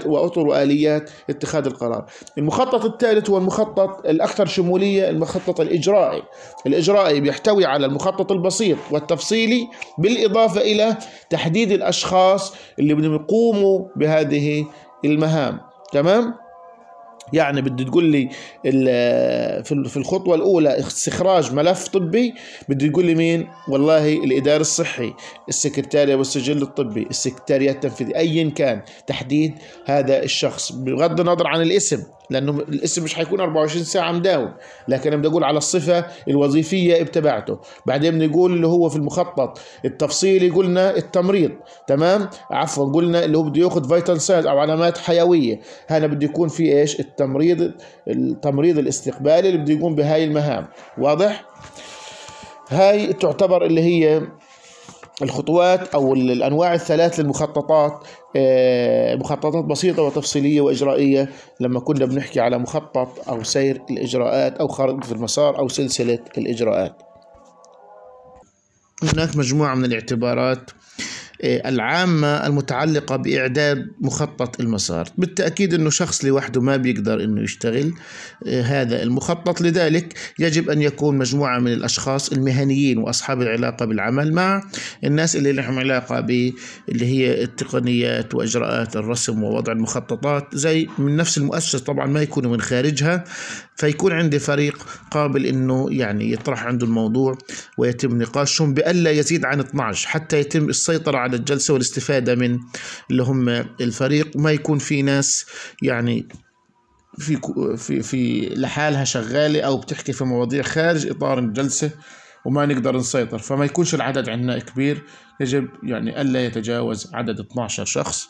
واطر واليات اتخاذ القرار المخطط الثالث هو المخطط الاكثر شمولية المخطط الاجرائي الاجرائي بيحتوي على المخطط البسيط والتفصيلي بالاضافة الى تحديد الاشخاص اللي بدهم يقوموا بهذه المهام تمام يعني بدي تقول لي في الخطوة الأولى استخراج ملف طبي بدي تقول لي مين؟ والله الإداري الصحي، السكرتارية والسجل الطبي، السكرتارية التنفيذية، أيا كان تحديد هذا الشخص بغض النظر عن الاسم، لانه الاسم مش هيكون 24 ساعه مداوم لكن انا بدي اقول على الصفه الوظيفيه ابتبعته بعدين بنقول اللي هو في المخطط التفصيلي قلنا التمريض تمام عفوا قلنا اللي هو بده ياخذ فيتال سيلز او علامات حيويه هنا بده يكون في ايش التمريض التمريض الاستقبالي اللي بده يقوم بهاي المهام واضح هاي تعتبر اللي هي الخطوات او الانواع الثلاث للمخططات آه، مخططات بسيطه وتفصيليه واجرائيه لما كنا بنحكي على مخطط او سير الاجراءات او خارطه المسار او سلسله الاجراءات هناك مجموعه من الاعتبارات آه، العامة المتعلقة بإعداد مخطط المسار بالتأكيد أنه شخص لوحده ما بيقدر أنه يشتغل آه، هذا المخطط لذلك يجب أن يكون مجموعة من الأشخاص المهنيين وأصحاب العلاقة بالعمل مع الناس اللي لهم علاقة ب اللي هي التقنيات وإجراءات الرسم ووضع المخططات زي من نفس المؤسسة طبعا ما يكونوا من خارجها فيكون عندي فريق قابل أنه يعني يطرح عنده الموضوع ويتم نقاشهم بألا يزيد عن 12 حتى يتم السيطرة على الجلسة والاستفادة من اللي هم الفريق ما يكون في ناس يعني في في في لحالها شغاله او بتحكي في مواضيع خارج اطار الجلسه وما نقدر نسيطر فما يكونش العدد عندنا كبير يجب يعني الا يتجاوز عدد 12 شخص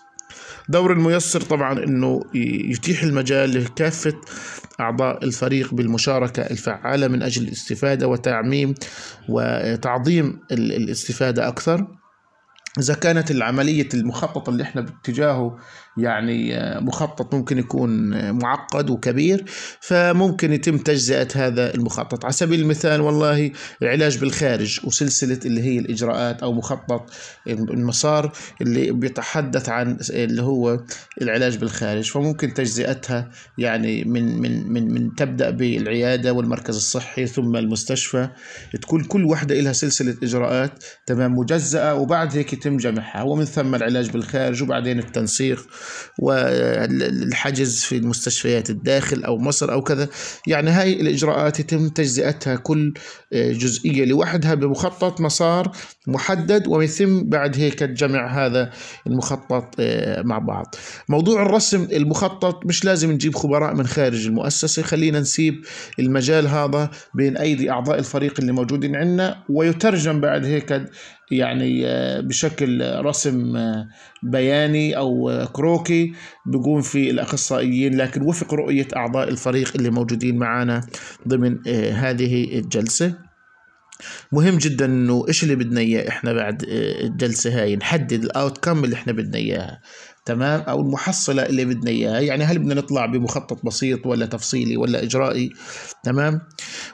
دور الميسر طبعا انه يتيح المجال لكافه اعضاء الفريق بالمشاركه الفعاله من اجل الاستفاده وتعميم وتعظيم الاستفاده اكثر اذا كانت العمليه المخطط اللي احنا باتجاهه يعني مخطط ممكن يكون معقد وكبير فممكن يتم تجزئة هذا المخطط على سبيل المثال والله العلاج بالخارج وسلسلة اللي هي الإجراءات أو مخطط المسار اللي بيتحدث عن اللي هو العلاج بالخارج فممكن تجزئتها يعني من من من من تبدأ بالعيادة والمركز الصحي ثم المستشفى تكون كل وحدة لها سلسلة إجراءات تمام مجزأة وبعد هيك يتم جمعها ومن ثم العلاج بالخارج وبعدين التنسيق والحجز في المستشفيات الداخل أو مصر أو كذا يعني هاي الإجراءات يتم تجزئتها كل آه، جزئية لوحدها بمخطط مسار محدد ويتم بعد هيك جمع هذا المخطط آه، مع بعض موضوع الرسم المخطط مش لازم نجيب خبراء من خارج المؤسسة خلينا نسيب المجال هذا بين أيدي أعضاء الفريق اللي موجودين عندنا ويترجم بعد هيك يعني آه، بشكل رسم آه، بياني او آه، كروكي بقوم في الاخصائيين لكن وفق رؤيه اعضاء الفريق اللي موجودين معنا ضمن هذه الجلسه مهم جدا انه ايش اللي بدنا اياه احنا بعد الجلسه هاي نحدد الاوتكم اللي احنا بدنا اياها تمام او المحصله اللي بدنا اياها يعني هل بدنا نطلع بمخطط بسيط ولا تفصيلي ولا اجرائي تمام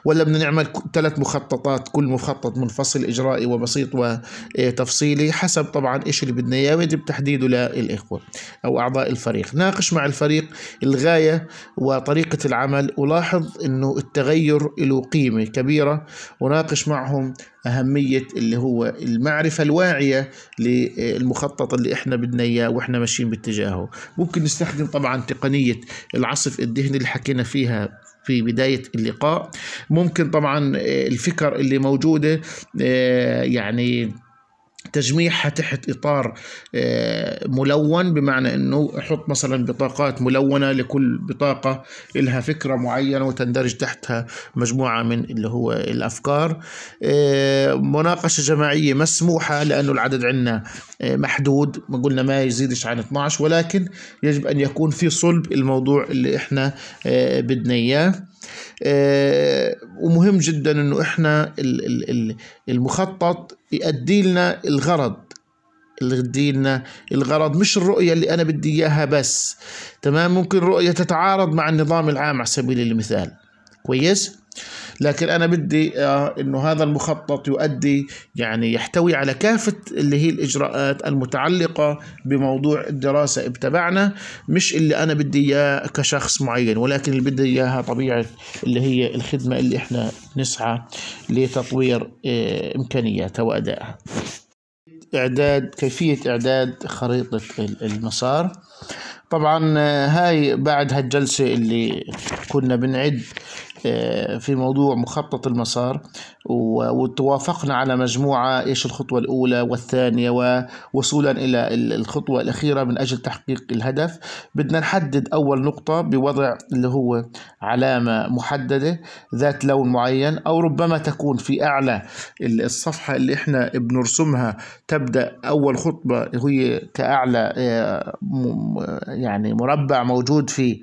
ولا بدنا نعمل ثلاث مخططات كل مخطط منفصل اجرائي وبسيط وتفصيلي حسب طبعا ايش اللي بدنا اياه ويجب تحديده للاخوه او اعضاء الفريق ناقش مع الفريق الغايه وطريقه العمل ولاحظ انه التغير له قيمه كبيره وناقش معهم أهمية اللي هو المعرفة الواعية للمخطط اللي إحنا بدنا إياه وإحنا ماشيين باتجاهه ممكن نستخدم طبعا تقنية العصف الذهني اللي حكينا فيها في بداية اللقاء ممكن طبعا الفكر اللي موجودة آه، يعني تجميعها تحت إطار آه، ملون بمعنى أنه أحط مثلا بطاقات ملونة لكل بطاقة لها فكرة معينة وتندرج تحتها مجموعة من اللي هو الأفكار آه، مناقشة جماعية مسموحة لأنه العدد عندنا آه، محدود ما قلنا ما يزيدش عن 12 ولكن يجب أن يكون في صلب الموضوع اللي إحنا بدنا إياه آه، ومهم جدا انه احنا المخطط يؤدي لنا الغرض اللي لنا الغرض مش الرؤية اللي أنا بدي إياها بس تمام ممكن رؤية تتعارض مع النظام العام على سبيل المثال كويس لكن انا بدي آه، انه هذا المخطط يؤدي يعني يحتوي على كافه اللي هي الاجراءات المتعلقه بموضوع الدراسه ابتبعنا مش اللي انا بدي اياه كشخص معين ولكن اللي بدي اياها طبيعه اللي هي الخدمه اللي احنا نسعى لتطوير آه، امكانياتها وادائها. اعداد كيفيه اعداد خريطه المسار طبعا آه، هاي بعد هالجلسه اللي كنا بنعد آه، في موضوع مخطط المسار وتوافقنا على مجموعة إيش الخطوة الأولى والثانية ووصولا إلى الخطوة الأخيرة من أجل تحقيق الهدف بدنا نحدد أول نقطة بوضع اللي هو علامة محددة ذات لون معين أو ربما تكون في أعلى الصفحة اللي إحنا بنرسمها تبدأ أول خطبة هي كأعلى آه، يعني مربع موجود في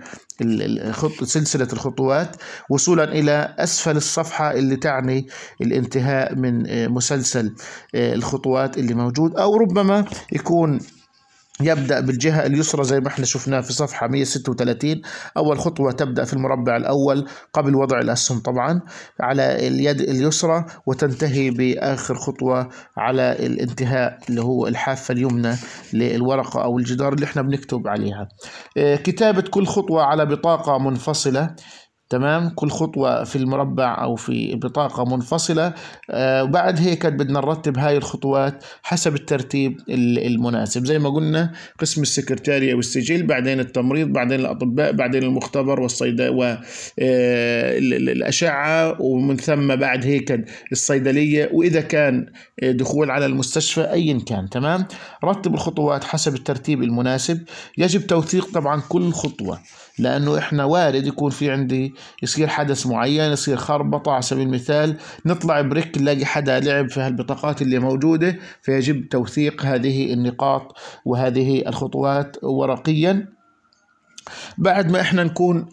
سلسلة الخطوات وصولا إلى أسفل الصفحة اللي تعني الانتهاء من آه، مسلسل آه، الخطوات اللي موجود أو ربما يكون يبدأ بالجهة اليسرى زي ما احنا شفناه في صفحة 136 أول خطوة تبدأ في المربع الأول قبل وضع الأسهم طبعا على اليد اليسرى وتنتهي بآخر خطوة على الانتهاء اللي هو الحافة اليمنى للورقة أو الجدار اللي احنا بنكتب عليها آه، كتابة كل خطوة على بطاقة منفصلة تمام كل خطوة في المربع أو في بطاقة منفصلة آه، وبعد هيك بدنا نرتب هاي الخطوات حسب الترتيب المناسب زي ما قلنا قسم السكرتارية والسجل بعدين التمريض بعدين الأطباء بعدين المختبر والصيدا والأشعة آه، ومن ثم بعد هيك الصيدلية وإذا كان آه، دخول على المستشفى أيا كان تمام رتب الخطوات حسب الترتيب المناسب يجب توثيق طبعا كل خطوة لانه احنا وارد يكون في عندي يصير حدث معين يصير خربطه على سبيل المثال نطلع بريك نلاقي حدا لعب في هالبطاقات اللي موجوده فيجب توثيق هذه النقاط وهذه الخطوات ورقيا بعد ما احنا نكون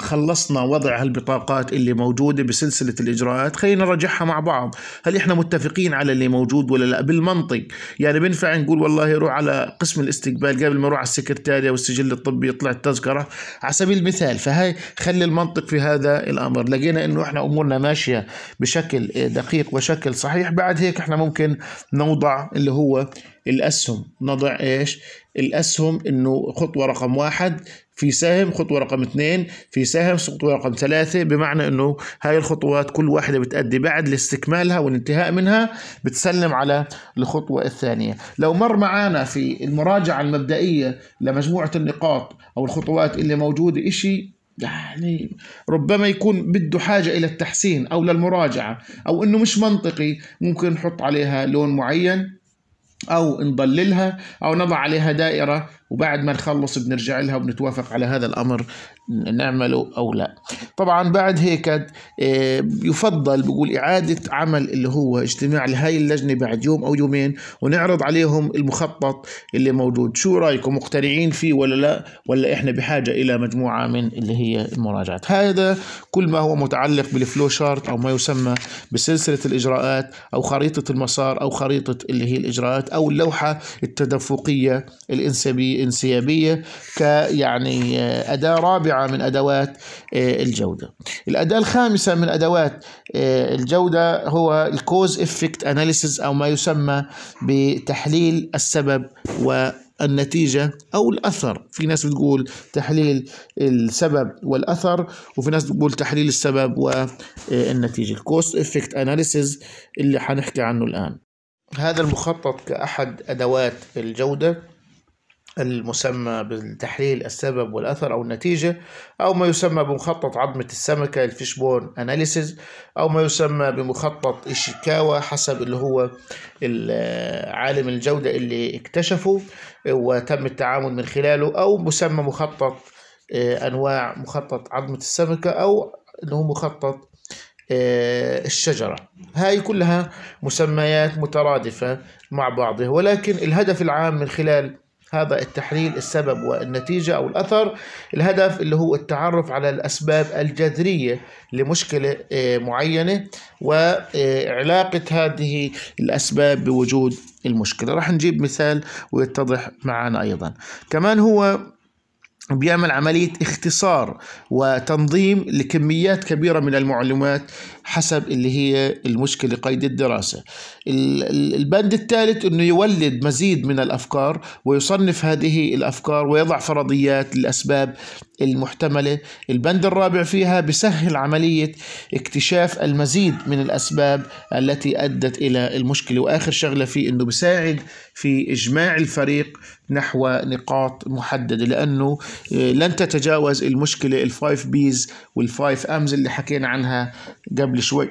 خلصنا وضع هالبطاقات اللي موجودة بسلسلة الإجراءات خلينا نرجعها مع بعض هل إحنا متفقين على اللي موجود ولا لا بالمنطق يعني بنفع نقول والله روح على قسم الاستقبال قبل ما اروح على السكرتارية والسجل الطبي يطلع التذكرة على سبيل المثال فهي خلي المنطق في هذا الأمر لقينا إنه إحنا أمورنا ماشية بشكل دقيق وشكل صحيح بعد هيك إحنا ممكن نوضع اللي هو الأسهم نضع إيش الأسهم إنه خطوة رقم واحد في سهم خطوة رقم اثنين في سهم خطوة رقم ثلاثة بمعنى انه هاي الخطوات كل واحدة بتأدي بعد لاستكمالها والانتهاء منها بتسلم على الخطوة الثانية لو مر معانا في المراجعة المبدئية لمجموعة النقاط او الخطوات اللي موجودة اشي يعني ربما يكون بده حاجة إلى التحسين أو للمراجعة أو إنه مش منطقي ممكن نحط عليها لون معين أو نضللها أو نضع عليها دائرة وبعد ما نخلص بنرجع لها وبنتوافق على هذا الامر نعمله او لا طبعا بعد هيك آه، يفضل بقول اعاده عمل اللي هو اجتماع لهي اللجنه بعد يوم او يومين ونعرض عليهم المخطط اللي موجود شو رايكم مقتنعين فيه ولا لا ولا احنا بحاجه الى مجموعه من اللي هي المراجعات هذا كل ما هو متعلق بالفلو شارت او ما يسمى بسلسله الاجراءات او خريطه المسار او خريطه اللي هي الاجراءات او اللوحه التدفقيه الانسابيه الانسيابية كيعني آه، أداة رابعة من أدوات آه، الجودة الأداة الخامسة من أدوات آه، الجودة هو الكوز افكت اناليسيز أو ما يسمى بتحليل السبب و النتيجة أو الأثر في ناس بتقول تحليل السبب والأثر وفي ناس بتقول تحليل السبب والنتيجة الكوست افكت اناليسيز اللي حنحكي عنه الآن هذا المخطط كأحد أدوات الجودة المسمى بالتحليل السبب والأثر أو النتيجة أو ما يسمى بمخطط عظمة السمكة الفيشبون أناليسيز أو ما يسمى بمخطط إيشيكاوا حسب اللي هو عالم الجودة اللي اكتشفه وتم التعامل من خلاله أو مسمى مخطط آه، أنواع مخطط عظمة السمكة أو اللي هو مخطط آه، الشجرة هاي كلها مسميات مترادفة مع بعضها ولكن الهدف العام من خلال هذا التحليل السبب والنتيجة أو الأثر الهدف اللي هو التعرف على الأسباب الجذرية لمشكلة آه، معينة وعلاقة هذه الأسباب بوجود المشكلة راح نجيب مثال ويتضح معنا أيضا كمان هو بيعمل عملية اختصار وتنظيم لكميات كبيرة من المعلومات حسب اللي هي المشكله قيد الدراسه. البند الثالث انه يولد مزيد من الافكار ويصنف هذه الافكار ويضع فرضيات للاسباب المحتمله. البند الرابع فيها بسهل عمليه اكتشاف المزيد من الاسباب التي ادت الى المشكله، واخر شغله فيه انه بساعد في اجماع الفريق نحو نقاط محدده لانه آه، لن تتجاوز المشكله الفايف بيز والفايف امز اللي حكينا عنها قبل قبل شوي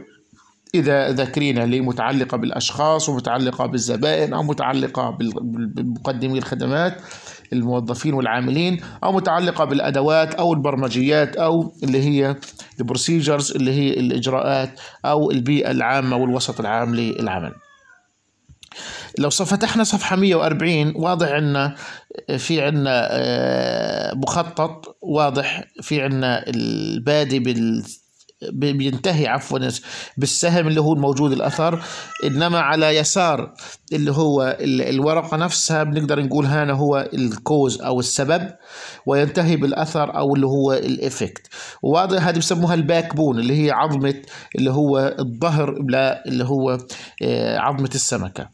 إذا ذاكرين اللي متعلقة بالأشخاص ومتعلقة بالزبائن أو متعلقة بمقدمي الخدمات الموظفين والعاملين أو متعلقة بالأدوات أو البرمجيات أو اللي هي البروسيجرز اللي هي الإجراءات أو البيئة العامة والوسط العام للعمل لو فتحنا صفحة 140 واضح عندنا في عندنا آه، مخطط واضح في عندنا البادي بال بينتهي عفوا بالسهم اللي هو الموجود الاثر انما على يسار اللي هو الورقه نفسها بنقدر نقول هنا هو الكوز او السبب وينتهي بالاثر او اللي هو الايفكت وهذا هذه بسموها الباك بون اللي هي عظمه اللي هو الظهر اللي هو آه، عظمه السمكه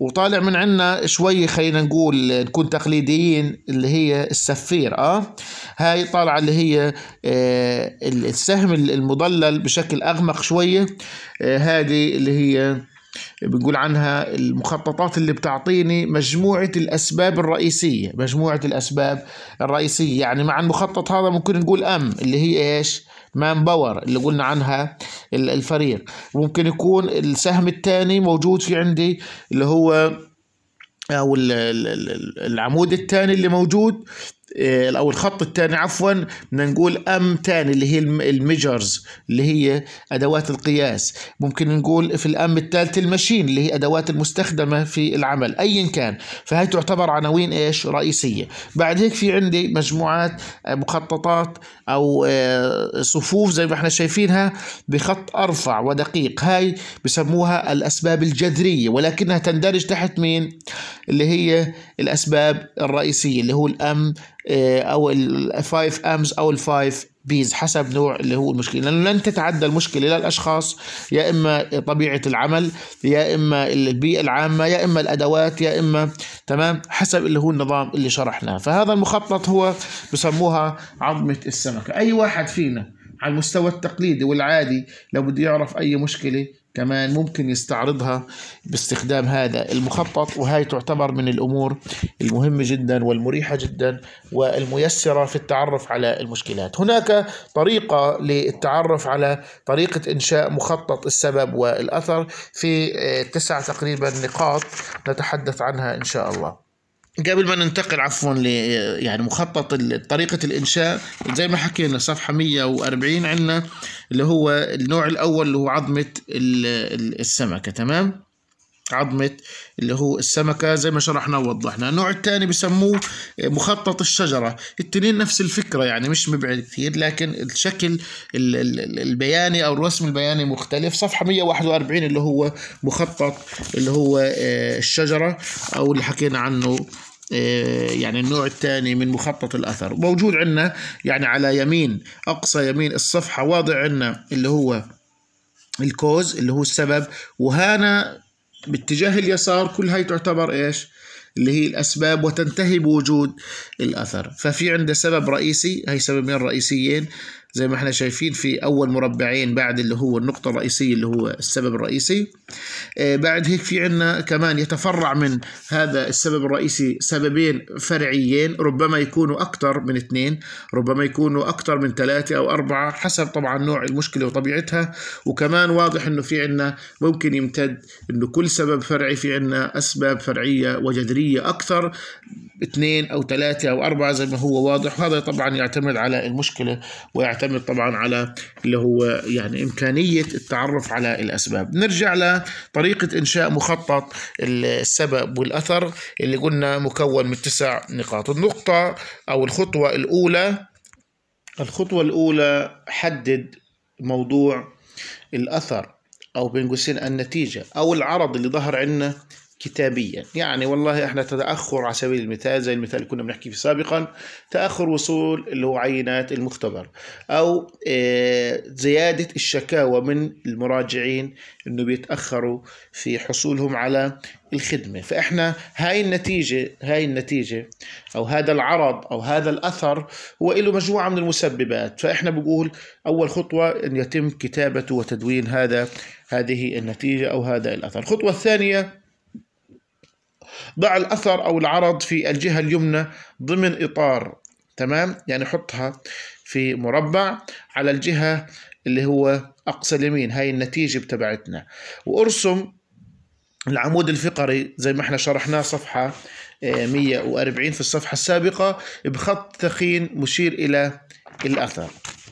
وطالع من عنا شوي خلينا نقول نكون تقليديين اللي هي السفير اه هاي طالعه اللي هي آه السهم المضلل بشكل اغمق شويه آه هذه اللي هي بنقول عنها المخططات اللي بتعطيني مجموعة الأسباب الرئيسية مجموعة الأسباب الرئيسية يعني مع المخطط هذا ممكن نقول أم اللي هي إيش مان باور اللي قلنا عنها الفريق ممكن يكون السهم الثاني موجود في عندي اللي هو او العمود الثاني اللي موجود آه، او الخط الثاني عفوا بدنا نقول ام ثاني اللي هي الميجرز اللي هي ادوات القياس ممكن نقول في الام الثالث المشين اللي هي ادوات المستخدمه في العمل ايا كان فهي تعتبر عناوين ايش رئيسيه بعد هيك في عندي مجموعات آه، مخططات او آه، صفوف زي ما احنا شايفينها بخط ارفع ودقيق هاي بسموها الاسباب الجذريه ولكنها تندرج تحت مين اللي هي الأسباب الرئيسية اللي هو الأم آه، أو الفايف أمز أو الفايف بيز حسب نوع اللي هو المشكله لانه لن تتعدى المشكله للاشخاص يا اما طبيعه العمل يا اما البيئه العامه يا اما الادوات يا اما تمام حسب اللي هو النظام اللي شرحناه فهذا المخطط هو بسموها عظمه السمكه اي واحد فينا على المستوى التقليدي والعادي لو بده يعرف اي مشكله كمان ممكن يستعرضها باستخدام هذا المخطط وهي تعتبر من الأمور المهمة جدا والمريحة جدا والميسرة في التعرف على المشكلات هناك طريقة للتعرف على طريقة إنشاء مخطط السبب والأثر في تسع تقريبا نقاط نتحدث عنها إن شاء الله قبل ما ننتقل عفوا ل يعني مخطط طريقه الانشاء زي ما حكينا صفحه 140 عندنا اللي هو النوع الاول اللي هو عظمه السمكه تمام عظمة اللي هو السمكة زي ما شرحنا ووضحنا النوع الثاني بسموه مخطط الشجرة التنين نفس الفكرة يعني مش مبعد كثير لكن الشكل البياني أو الرسم البياني مختلف صفحة 141 اللي هو مخطط اللي هو آه، الشجرة أو اللي حكينا عنه إيه، يعني النوع الثاني من مخطط الاثر موجود عندنا يعني على يمين اقصى يمين الصفحه واضع عندنا اللي هو الكوز اللي هو السبب وهنا باتجاه اليسار كل هاي تعتبر ايش اللي هي الاسباب وتنتهي بوجود الاثر ففي عنده سبب رئيسي هي سببين رئيسيين زي ما احنا شايفين في اول مربعين بعد اللي هو النقطه الرئيسيه اللي هو السبب الرئيسي آه، بعد هيك في عنا كمان يتفرع من هذا السبب الرئيسي سببين فرعيين ربما يكونوا اكثر من اثنين ربما يكونوا اكثر من ثلاثه او اربعه حسب طبعا نوع المشكله وطبيعتها وكمان واضح انه في عنا ممكن يمتد انه كل سبب فرعي في عنا اسباب فرعيه وجذريه اكثر اثنين او ثلاثه او اربعه زي ما هو واضح وهذا طبعا يعتمد على المشكله ويعتمد يعتمد طبعا على اللي هو يعني إمكانية التعرف على الأسباب نرجع لطريقة إنشاء مخطط السبب والأثر اللي قلنا مكون من تسع نقاط النقطة أو الخطوة الأولى الخطوة الأولى حدد موضوع الأثر أو بين قوسين النتيجة أو العرض اللي ظهر عندنا كتابيا يعني والله احنا تأخر على سبيل المثال زي المثال اللي كنا بنحكي فيه سابقا تأخر وصول اللي هو عينات المختبر أو آه، زيادة الشكاوى من المراجعين أنه بيتأخروا في حصولهم على الخدمة فإحنا هاي النتيجة هاي النتيجة أو هذا العرض أو هذا الأثر هو له مجموعة من المسببات فإحنا بنقول أول خطوة أن يتم كتابة وتدوين هذا هذه النتيجة أو هذا الأثر الخطوة الثانية ضع الأثر أو العرض في الجهة اليمنى ضمن إطار تمام يعني حطها في مربع على الجهة اللي هو أقصى اليمين هاي النتيجة بتبعتنا وأرسم العمود الفقري زي ما احنا شرحناه صفحة 140 آه، في الصفحة السابقة بخط ثخين مشير إلى الأثر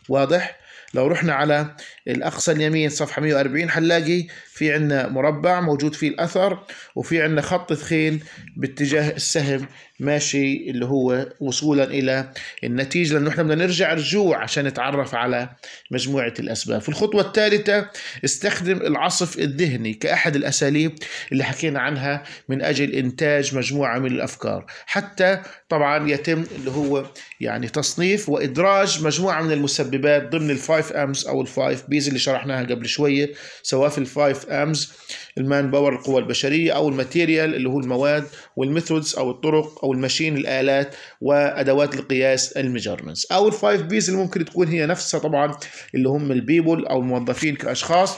واضح؟ لو رحنا على الأقصى اليمين صفحة 140 حنلاقي في عندنا مربع موجود فيه الأثر وفي عندنا خط ثخين باتجاه السهم ماشي اللي هو وصولا إلى النتيجة لأنه إحنا بدنا نرجع رجوع عشان نتعرف على مجموعة الأسباب في الخطوة الثالثة استخدم العصف الذهني كأحد الأساليب اللي حكينا عنها من أجل إنتاج مجموعة من الأفكار حتى طبعا يتم اللي هو يعني تصنيف وإدراج مجموعة من المسببات ضمن الفايف أمس أو الفايف بيز اللي شرحناها قبل شوية سواء في الفايف امز ارمز المان باور القوى البشريه او الماتيريال اللي هو المواد والميثودز او الطرق او الماشين الالات وادوات القياس الميجرمنتس او الفايف بيز اللي ممكن تكون هي نفسها طبعا اللي هم البيبل او الموظفين كاشخاص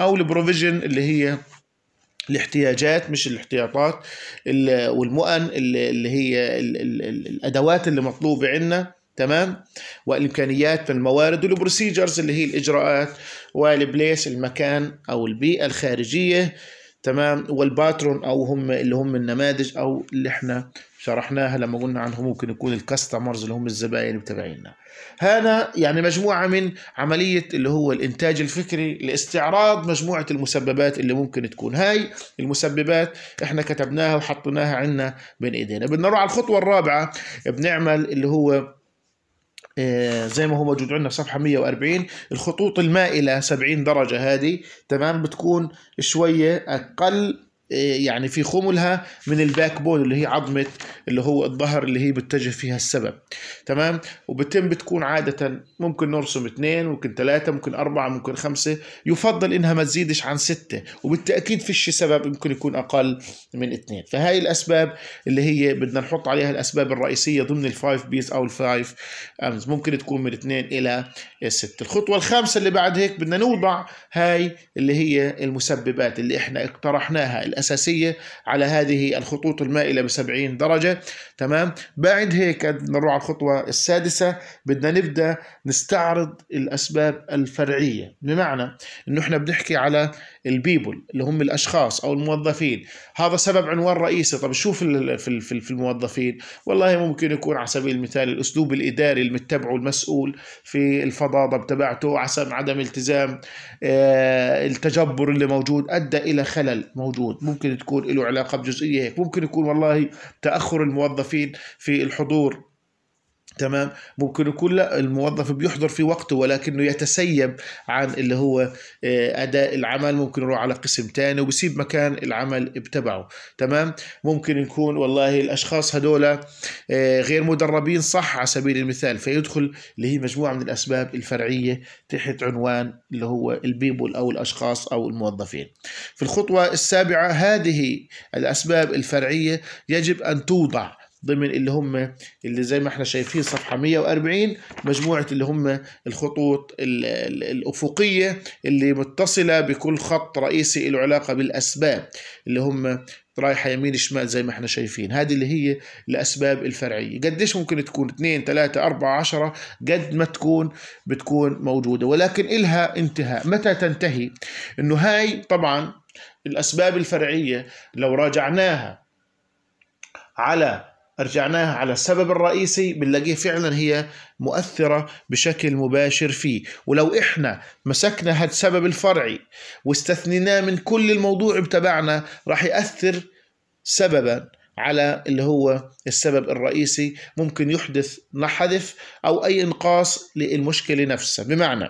او البروفيجن اللي هي الاحتياجات مش الاحتياطات والمؤن اللي هي الادوات اللي مطلوبه عندنا تمام والامكانيات من الموارد والبروسيجرز اللي هي الاجراءات والبليس المكان او البيئه الخارجيه تمام والباترون او هم اللي هم النماذج او اللي احنا شرحناها لما قلنا عنهم ممكن يكون الكاستمرز اللي هم الزبائن بتاعينا هذا يعني مجموعه من عمليه اللي هو الانتاج الفكري لاستعراض مجموعه المسببات اللي ممكن تكون هاي المسببات احنا كتبناها وحطيناها عندنا بين ايدينا بدنا نروح على الخطوه الرابعه بنعمل اللي هو آه، زي ما هو موجود عندنا صفحه 140 الخطوط المائله 70 درجه هذه تمام بتكون شويه اقل إيه، يعني في خملها من الباك بون اللي هي عظمه اللي هو الظهر اللي هي بتجه فيها السبب تمام وبتم بتكون عاده ممكن نرسم اثنين ممكن ثلاثه ممكن اربعه ممكن خمسه يفضل انها ما تزيدش عن سته وبالتاكيد فيش سبب ممكن يكون اقل من اثنين فهاي الاسباب اللي هي بدنا نحط عليها الاسباب الرئيسيه ضمن الفايف بيز او الفايف امز ممكن تكون من اثنين الى سته الخطوه الخامسه اللي بعد هيك بدنا نوضع هاي اللي هي المسببات اللي احنا اقترحناها أساسية على هذه الخطوط المائلة ب 70 درجة تمام بعد هيك نروح على الخطوة السادسة بدنا نبدأ نستعرض الأسباب الفرعية بمعنى إنه إحنا بنحكي على البيبل اللي هم الاشخاص او الموظفين هذا سبب عنوان رئيسي طب شو في في الموظفين والله ممكن يكون على سبيل المثال الاسلوب الاداري اللي متبعه المسؤول في الفضاضه تبعته عسب عدم التزام آه، التجبر اللي موجود ادى الى خلل موجود ممكن تكون له علاقه بجزئيه هيك ممكن يكون والله تاخر الموظفين في الحضور تمام ممكن يكون لا الموظف بيحضر في وقته ولكنه يتسيب عن اللي هو آه، اداء العمل ممكن يروح على قسم ثاني وبيسيب مكان العمل بتبعه تمام ممكن يكون والله الاشخاص هذول آه، غير مدربين صح على سبيل المثال فيدخل اللي هي مجموعه من الاسباب الفرعيه تحت عنوان اللي هو البيبول او الاشخاص او الموظفين في الخطوه السابعه هذه الاسباب الفرعيه يجب ان توضع ضمن اللي هم اللي زي ما احنا شايفين صفحه 140 مجموعه اللي هم الخطوط الافقيه اللي متصله بكل خط رئيسي له علاقه بالاسباب اللي هم رايحه يمين شمال زي ما احنا شايفين هذه اللي هي الاسباب الفرعيه قديش ممكن تكون 2 3 4 10 قد ما تكون بتكون موجوده ولكن إلها انتهاء متى تنتهي انه هاي طبعا الاسباب الفرعيه لو راجعناها على رجعناها على السبب الرئيسي بنلاقيه فعلا هي مؤثرة بشكل مباشر فيه ولو إحنا مسكنا هاد السبب الفرعي واستثنيناه من كل الموضوع بتبعنا راح يأثر سببا على اللي هو السبب الرئيسي ممكن يحدث حذف او اي انقاص للمشكله نفسها بمعنى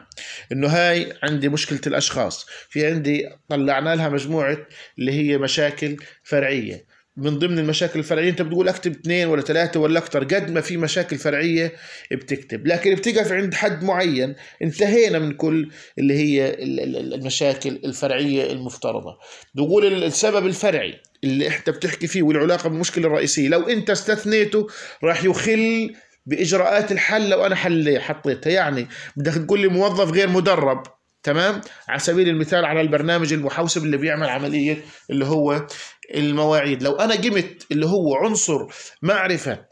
انه هاي عندي مشكله الاشخاص في عندي طلعنا لها مجموعه اللي هي مشاكل فرعيه من ضمن المشاكل الفرعيه انت بتقول اكتب اثنين ولا ثلاثه ولا اكثر قد ما في مشاكل فرعيه بتكتب لكن بتقف عند حد معين انتهينا من كل اللي هي المشاكل الفرعيه المفترضه بقول السبب الفرعي اللي انت بتحكي فيه والعلاقه بالمشكله الرئيسيه لو انت استثنيته راح يخل باجراءات الحل لو انا حلي حطيتها يعني بدك تقول لي موظف غير مدرب تمام على سبيل المثال على البرنامج المحوسب اللي بيعمل عمليه اللي هو المواعيد لو انا جمت اللي هو عنصر معرفه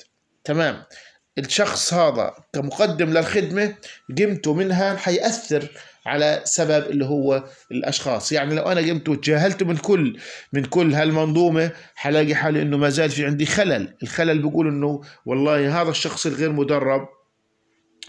تمام الشخص هذا كمقدم للخدمه قيمته منها حيأثر على سبب اللي هو الاشخاص يعني لو انا قمت وتجاهلت من كل من كل هالمنظومه حلاقي حالي انه ما زال في عندي خلل الخلل بيقول انه والله هذا الشخص الغير مدرب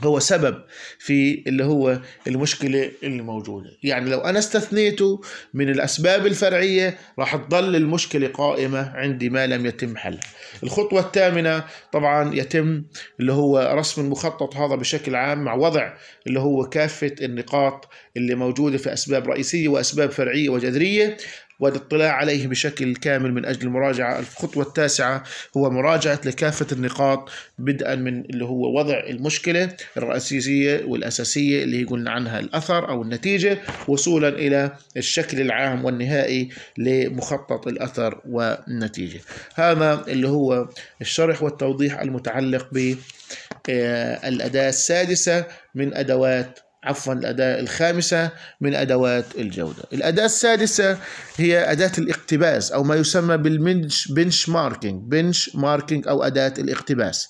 هو سبب في اللي هو المشكلة اللي موجودة يعني لو أنا استثنيته من الأسباب الفرعية راح تضل المشكلة قائمة عندي ما لم يتم حلها الخطوة الثامنة طبعا يتم اللي هو رسم المخطط هذا بشكل عام مع وضع اللي هو كافة النقاط اللي موجودة في أسباب رئيسية وأسباب فرعية وجذرية والاطلاع عليه بشكل كامل من أجل المراجعة الخطوة التاسعة هو مراجعة لكافة النقاط بدءا من اللي هو وضع المشكلة الرئيسية والأساسية اللي قلنا عنها الأثر أو النتيجة وصولا إلى الشكل العام والنهائي لمخطط الأثر والنتيجة هذا اللي هو الشرح والتوضيح المتعلق بالأداة السادسة من أدوات عفوا الأداة الخامسة من أدوات الجودة الأداة السادسة هي أداة الاقتباس أو ما يسمى بالبنش بنش ماركينج بنش ماركينج أو أداة الاقتباس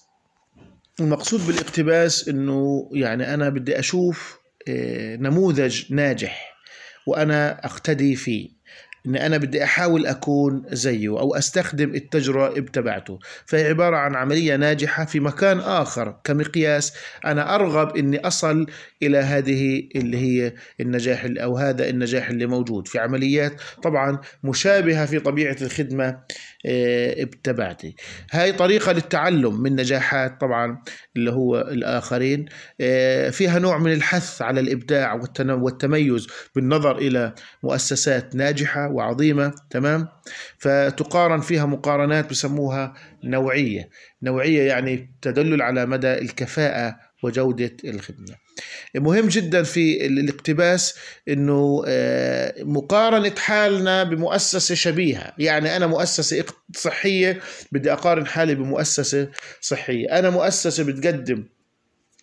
المقصود بالاقتباس أنه يعني أنا بدي أشوف آه، نموذج ناجح وأنا أقتدي فيه ان انا بدي احاول اكون زيه او استخدم التجربه تبعته فهي عباره عن عمليه ناجحه في مكان اخر كمقياس انا ارغب اني اصل الى هذه اللي هي النجاح او هذا النجاح اللي موجود في عمليات طبعا مشابهه في طبيعه الخدمه اتبعتي آه، هاي طريقة للتعلم من نجاحات طبعا اللي هو الآخرين آه، فيها نوع من الحث على الإبداع والتميز بالنظر إلى مؤسسات ناجحة وعظيمة تمام فتقارن فيها مقارنات بسموها نوعية نوعية يعني تدلل على مدى الكفاءة وجودة الخدمة مهم جدا في الاقتباس أنه آه، مقارنة حالنا بمؤسسة شبيهة يعني أنا مؤسسة صحية بدي أقارن حالي بمؤسسة صحية أنا مؤسسة بتقدم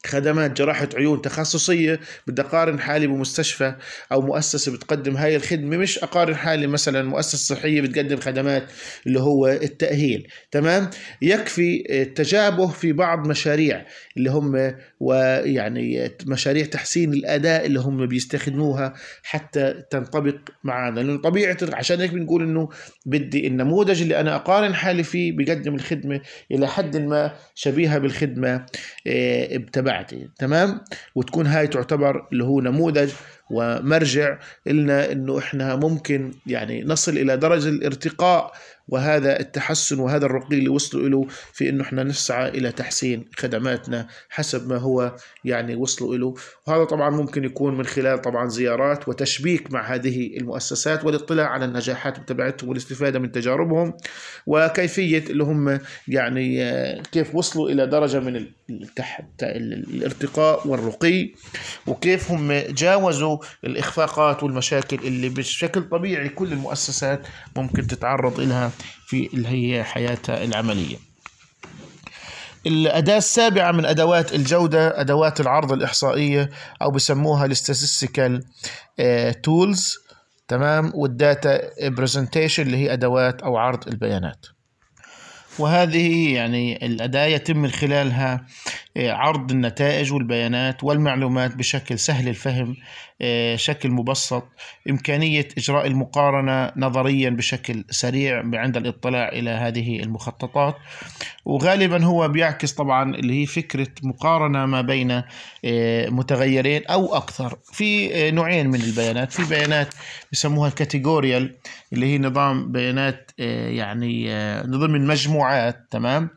خدمات جراحة عيون تخصصية بدي أقارن حالي بمستشفى أو مؤسسة بتقدم هاي الخدمة مش أقارن حالي مثلا مؤسسة صحية بتقدم خدمات اللي هو التأهيل تمام يكفي التشابه في بعض مشاريع اللي هم ويعني مشاريع تحسين الأداء اللي هم بيستخدموها حتى تنطبق معنا لأن طبيعة عشان هيك بنقول إنه بدي النموذج اللي أنا أقارن حالي فيه بيقدم الخدمة إلى حد ما شبيهة بالخدمة آه، بتبع بتاعتي تمام وتكون هاي تعتبر اللي هو نموذج ومرجع إلنا أنه إحنا ممكن يعني نصل إلى درجة الارتقاء وهذا التحسن وهذا الرقي اللي وصلوا له في انه احنا نسعى الى تحسين خدماتنا حسب ما هو يعني وصلوا له وهذا طبعا ممكن يكون من خلال طبعا زيارات وتشبيك مع هذه المؤسسات والاطلاع على النجاحات تبعتهم والاستفاده من تجاربهم وكيفيه اللي هم يعني آه، كيف وصلوا الى درجه من الارتقاء والرقي وكيف هم جاوزوا الإخفاقات والمشاكل اللي بشكل طبيعي كل المؤسسات ممكن تتعرض لها في اللي هي حياتها العملية الأداة السابعة من أدوات الجودة أدوات العرض الإحصائية أو بسموها الاستاتستيكال آه، تولز تمام والداتا برزنتيشن اللي هي أدوات أو عرض البيانات وهذه يعني الأداة يتم من خلالها آه، عرض النتائج والبيانات والمعلومات بشكل سهل الفهم آه، شكل مبسط إمكانية إجراء المقارنة نظريا بشكل سريع عند الاطلاع إلى هذه المخططات وغالبا هو بيعكس طبعا اللي هي فكرة مقارنة ما بين آه، متغيرين أو أكثر في نوعين من البيانات في بيانات يسموها الكاتيجوريال اللي هي نظام بيانات آه، يعني ضمن آه، مجموعات تمام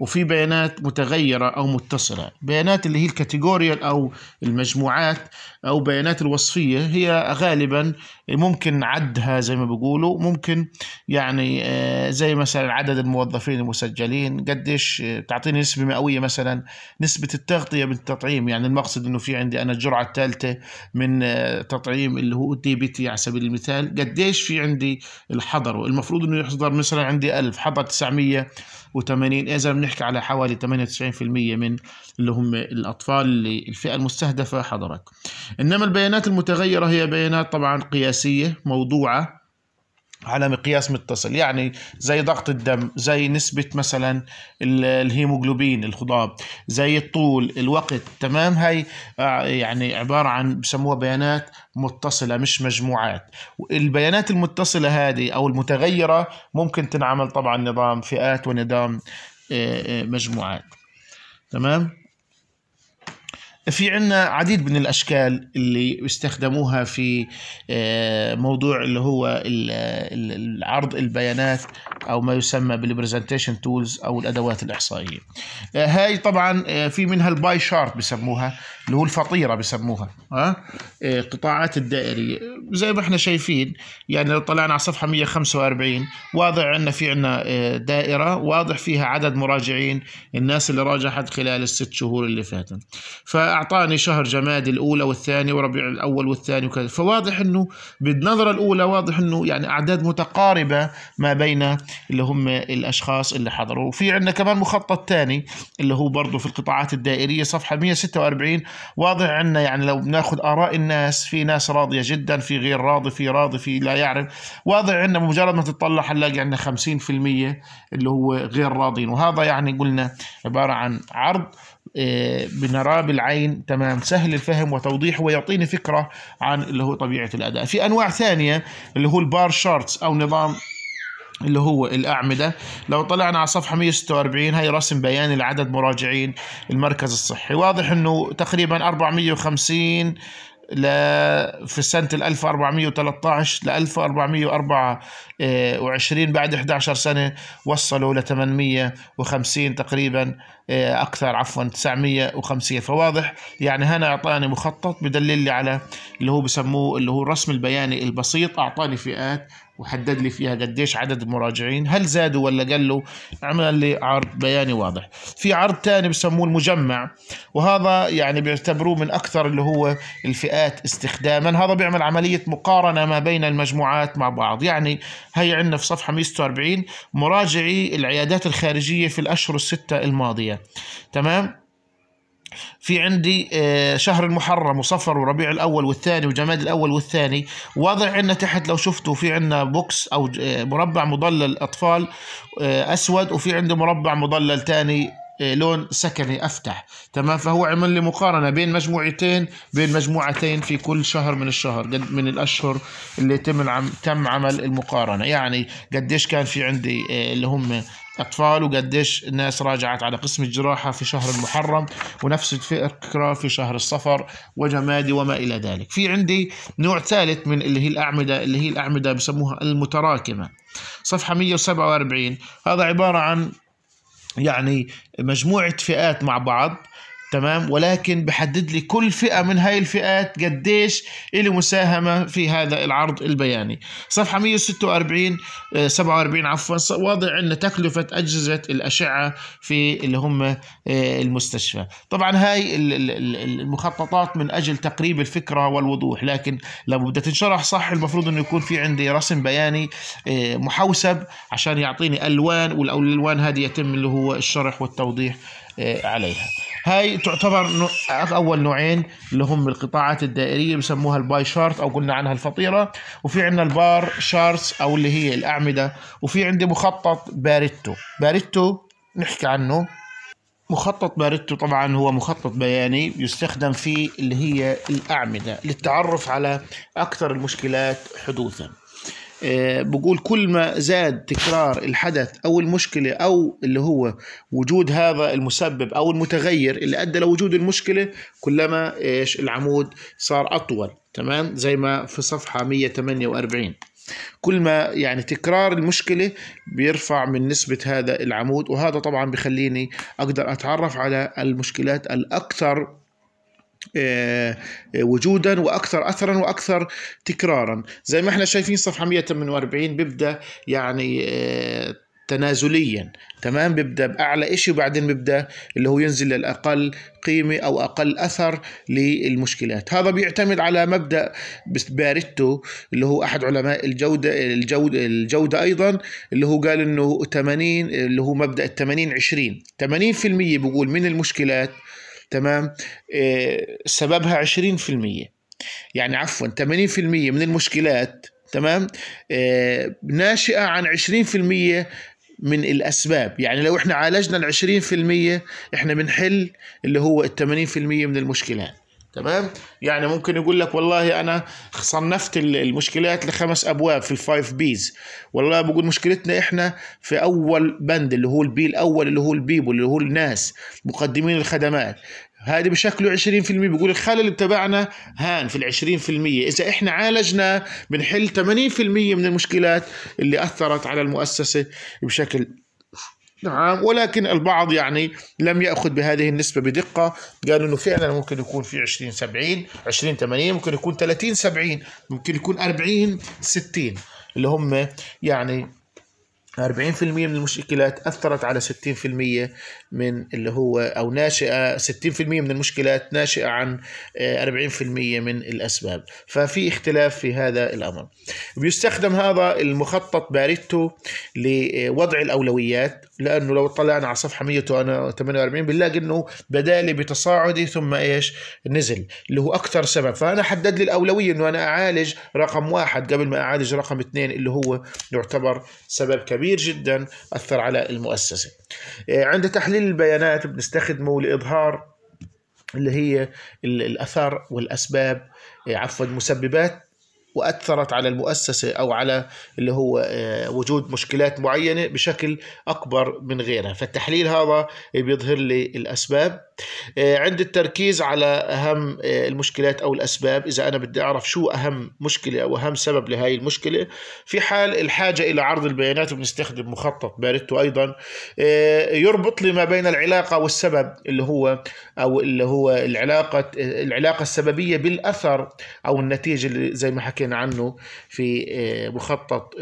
وفي بيانات متغيرة أو متصلة بيانات اللي هي الكاتيجوريال أو المجموعات أو بيانات الوصفية هي غالبا ممكن عدها زي ما بيقولوا ممكن يعني آه، زي مثلا عدد الموظفين المسجلين قديش آه، تعطيني نسبة مئوية مثلا نسبة التغطية من التطعيم يعني المقصد أنه في عندي أنا الجرعة الثالثة من آه، تطعيم اللي هو دي بي تي على سبيل المثال قديش في عندي الحضر المفروض أنه يحضر مثلا عندي 1000 حضر 980 إذا نحكي على حوالي 98% من اللي هم الأطفال اللي الفئة المستهدفة حضرك إنما البيانات المتغيرة هي بيانات طبعا قياسية موضوعة على مقياس متصل يعني زي ضغط الدم زي نسبة مثلا الهيموجلوبين الخضاب زي الطول الوقت تمام هاي آه، يعني عبارة عن بسموها بيانات متصلة مش مجموعات البيانات المتصلة هذه أو المتغيرة ممكن تنعمل طبعا نظام فئات ونظام آه، آه، مجموعات تمام في عنا عديد من الأشكال اللي استخدموها في آه، موضوع اللي هو العرض البيانات أو ما يسمى بالبرزنتيشن تولز أو الأدوات الإحصائية آه، هاي طبعا آه، في منها الباي شارت بسموها اللي هو الفطيرة بسموها قطاعات الدائرية زي ما احنا شايفين يعني لو طلعنا على صفحة 145 واضح عندنا في عندنا دائرة واضح فيها عدد مراجعين الناس اللي راجعت خلال الست شهور اللي فاتت اعطاني شهر جمادي الأولى والثاني وربيع الأول والثاني وكذا فواضح أنه بالنظرة الأولى واضح أنه يعني أعداد متقاربة ما بين اللي هم الأشخاص اللي حضروا وفي عندنا كمان مخطط ثاني اللي هو برضه في القطاعات الدائرية صفحة 146 واضح عندنا يعني لو بناخذ آراء الناس في ناس راضية جدا في غير راضي في راضي في لا يعرف واضح عندنا مجرد ما تطلع حنلاقي عندنا 50% اللي هو غير راضين وهذا يعني قلنا عبارة عن عرض آه، بنراه بالعين تمام سهل الفهم وتوضيح ويعطيني فكره عن اللي هو طبيعه الاداء في انواع ثانيه اللي هو البار شارتس او نظام اللي هو الأعمدة لو طلعنا على صفحة 146 هي رسم بياني لعدد مراجعين المركز الصحي واضح أنه تقريبا 450 ل في سنة 1413 ل 1424 بعد 11 سنة وصلوا ل 850 تقريبا آه، أكثر عفوا 950 فواضح يعني هنا أعطاني مخطط بدلل لي على اللي هو بسموه اللي هو الرسم البياني البسيط أعطاني فئات وحدد لي فيها قديش عدد المراجعين هل زادوا ولا قلوا عمل لي عرض بياني واضح في عرض ثاني بسموه المجمع وهذا يعني بيعتبروه من اكثر اللي هو الفئات استخداما هذا بيعمل عمليه مقارنه ما بين المجموعات مع بعض يعني هي عندنا في صفحه 146 مراجعي العيادات الخارجيه في الاشهر السته الماضيه تمام في عندي آه، شهر المحرم وصفر وربيع الاول والثاني وجماد الاول والثاني واضع عندنا تحت لو شفتوا في عندنا بوكس او آه، مربع مضلل اطفال آه، اسود وفي عندي مربع مضلل ثاني لون سكني افتح تمام فهو عمل لي مقارنه بين مجموعتين بين مجموعتين في كل شهر من الشهر قد من الاشهر اللي تم تم عمل المقارنه يعني قديش كان في عندي اللي هم أطفال وقديش الناس راجعت على قسم الجراحة في شهر المحرم ونفس الفكرة في شهر الصفر وجمادي وما إلى ذلك في عندي نوع ثالث من اللي هي الأعمدة اللي هي الأعمدة بسموها المتراكمة صفحة 147 هذا عبارة عن يعني مجموعة فئات مع بعض تمام ولكن بحدد لي كل فئه من هاي الفئات قديش إلي مساهمه في هذا العرض البياني صفحه 146 47 آه، عفوا واضع ان تكلفه اجهزه الاشعه في اللي هم آه، المستشفى طبعا هاي المخططات من اجل تقريب الفكره والوضوح لكن لما بدها تنشرح صح المفروض انه يكون في عندي رسم بياني آه، محوسب عشان يعطيني الوان والالوان هذه يتم اللي هو الشرح والتوضيح عليها هاي تعتبر اول نوعين اللي هم القطاعات الدائريه بسموها الباي شارت او قلنا عنها الفطيره وفي عندنا البار شارتس او اللي هي الاعمده وفي عندي مخطط باريتو باريتو نحكي عنه مخطط باريتو طبعا هو مخطط بياني يستخدم في اللي هي الاعمده للتعرف على اكثر المشكلات حدوثا آه، بقول كل ما زاد تكرار الحدث او المشكله او اللي هو وجود هذا المسبب او المتغير اللي ادى لوجود المشكله كلما ايش العمود صار اطول تمام زي ما في صفحه 148 كل ما يعني تكرار المشكلة بيرفع من نسبة هذا العمود وهذا طبعا بخليني أقدر أتعرف على المشكلات الأكثر آه، آه، وجودا واكثر اثرا واكثر تكرارا زي ما احنا شايفين صفحه 148 بيبدا يعني آه، تنازليا تمام بيبدا باعلى شيء وبعدين بيبدا اللي هو ينزل للاقل قيمه او اقل اثر للمشكلات هذا بيعتمد على مبدا باريتو اللي هو احد علماء الجوده الجوده الجوده ايضا اللي هو قال انه 80 اللي هو مبدا ال 80 20 80% بقول من المشكلات تمام آه، سببها 20% يعني عفوا 80% من المشكلات تمام آه، ناشئه عن 20% من الاسباب يعني لو احنا عالجنا ال 20% احنا بنحل اللي هو ال 80% من المشكلات تمام يعني ممكن يقول لك والله انا صنفت المشكلات لخمس ابواب في الفايف بيز والله بقول مشكلتنا احنا في اول بند اللي هو البي الاول اللي هو البيبل اللي هو الناس مقدمين الخدمات هذه بشكله 20% بيقول الخلل تبعنا هان في ال 20% إذا إحنا عالجنا بنحل 80% من المشكلات اللي أثرت على المؤسسة بشكل نعم ولكن البعض يعني لم يأخذ بهذه النسبة بدقة قالوا أنه فعلا ممكن يكون في 20 70 20 80 ممكن يكون 30 70 ممكن يكون 40 60 اللي هم يعني 40% من المشكلات أثرت على 60% من اللي هو أو ناشئة 60% من المشكلات ناشئة عن 40% آه، من الأسباب ففي اختلاف في هذا الأمر بيستخدم هذا المخطط باريتو لوضع الأولويات لأنه لو طلعنا على صفحة 148 بنلاقي أنه بدالي بتصاعدي ثم إيش نزل اللي هو أكثر سبب فأنا حدد لي الأولوية أنه أنا أعالج رقم واحد قبل ما أعالج رقم اثنين اللي هو يعتبر سبب كبير كبير جدا أثر على المؤسسة آه، عند تحليل البيانات بنستخدمه لإظهار اللي هي الأثر والأسباب آه، عفوا المسببات واثرت على المؤسسه او على اللي هو آه، وجود مشكلات معينه بشكل اكبر من غيرها، فالتحليل هذا بيظهر لي الاسباب آه، عند التركيز على أهم آه، المشكلات أو الأسباب إذا أنا بدي أعرف شو أهم مشكلة أو أهم سبب لهاي المشكلة في حال الحاجة إلى عرض البيانات بنستخدم مخطط باردتو أيضا آه، يربط لي ما بين العلاقة والسبب اللي هو أو اللي هو العلاقة العلاقة السببية بالأثر أو النتيجة اللي زي ما حكينا عنه في مخطط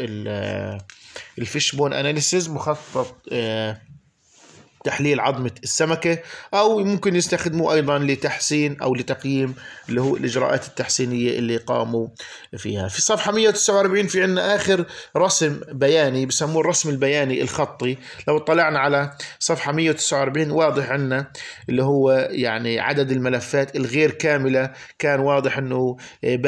الفيشبون أناليسيز مخطط تحليل عظمة السمكة أو ممكن يستخدموا أيضا لتحسين أو لتقييم اللي هو الإجراءات التحسينية اللي قاموا فيها في الصفحة 149 في عندنا آخر رسم بياني بسموه الرسم البياني الخطي لو اطلعنا على صفحة 149 واضح عندنا اللي هو يعني عدد الملفات الغير كاملة كان واضح أنه آه،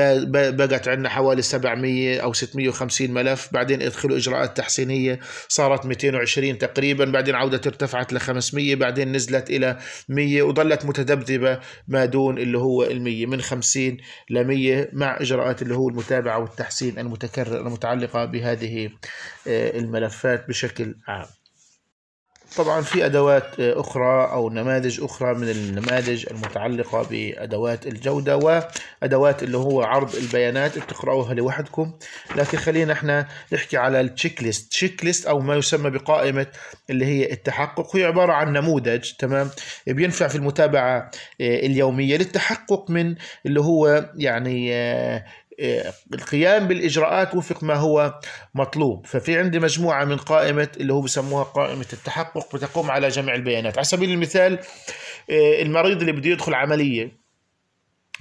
بقت عندنا حوالي 700 أو 650 ملف بعدين ادخلوا إجراءات تحسينية صارت 220 تقريبا بعدين عودة ارتفعت ل 500 بعدين نزلت إلى 100 وظلت متذبذبة ما دون اللي هو ال 100 من 50 ل 100 مع إجراءات اللي هو المتابعة والتحسين المتكرر المتعلقة بهذه آه، الملفات بشكل عام طبعا في أدوات أخرى أو نماذج أخرى من النماذج المتعلقة بأدوات الجودة وأدوات اللي هو عرض البيانات بتقرأوها لوحدكم لكن خلينا احنا نحكي على التشيك ليست تشيك ليست أو ما يسمى بقائمة اللي هي التحقق هي عبارة عن نموذج تمام بينفع في المتابعة اليومية للتحقق من اللي هو يعني القيام بالإجراءات وفق ما هو مطلوب ففي عندي مجموعة من قائمة اللي هو بسموها قائمة التحقق بتقوم على جمع البيانات على سبيل المثال آه، المريض اللي بده يدخل عملية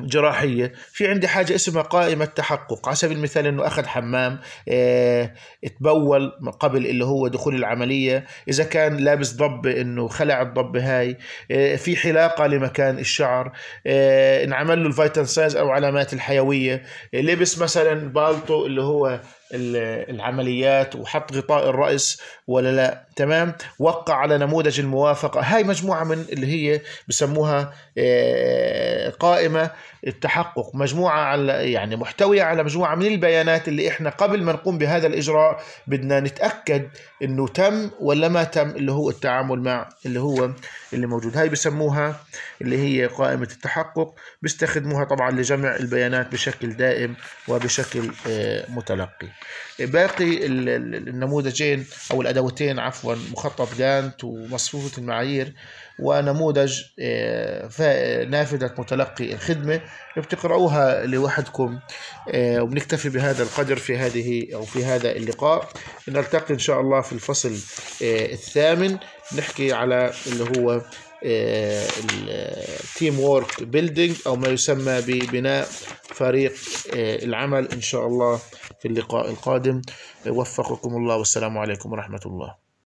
جراحيه في عندي حاجه اسمها قائمه تحقق على سبيل المثال انه اخذ حمام اه تبول قبل اللي هو دخول العمليه اذا كان لابس ضبه انه خلع الضبه هاي اه في حلاقه لمكان الشعر اه انعمل له الفيتامين سايز او علامات الحيويه لبس مثلا بالطو اللي هو العمليات وحط غطاء الرأس ولا لا تمام وقع على نموذج الموافقة هاي مجموعة من اللي هي بسموها آه، قائمة التحقق مجموعة على يعني محتوية على مجموعة من البيانات اللي إحنا قبل ما نقوم بهذا الإجراء بدنا نتأكد إنه تم ولا ما تم اللي هو التعامل مع اللي هو اللي موجود هاي بسموها اللي هي قائمة التحقق بيستخدموها طبعا لجمع البيانات بشكل دائم وبشكل آه، متلقي باقي النموذجين أو الأدوتين عفوا مخطط جانت ومصفوفة المعايير ونموذج آه، نافذة متلقي الخدمة بتقرأوها لوحدكم آه، وبنكتفي بهذا القدر في هذه أو في هذا اللقاء نلتقي إن شاء الله في الفصل آه، الثامن نحكي على اللي هو التيم وورك بيلدينج أو ما يسمى ببناء فريق العمل إن شاء الله في اللقاء القادم وفقكم الله والسلام عليكم ورحمة الله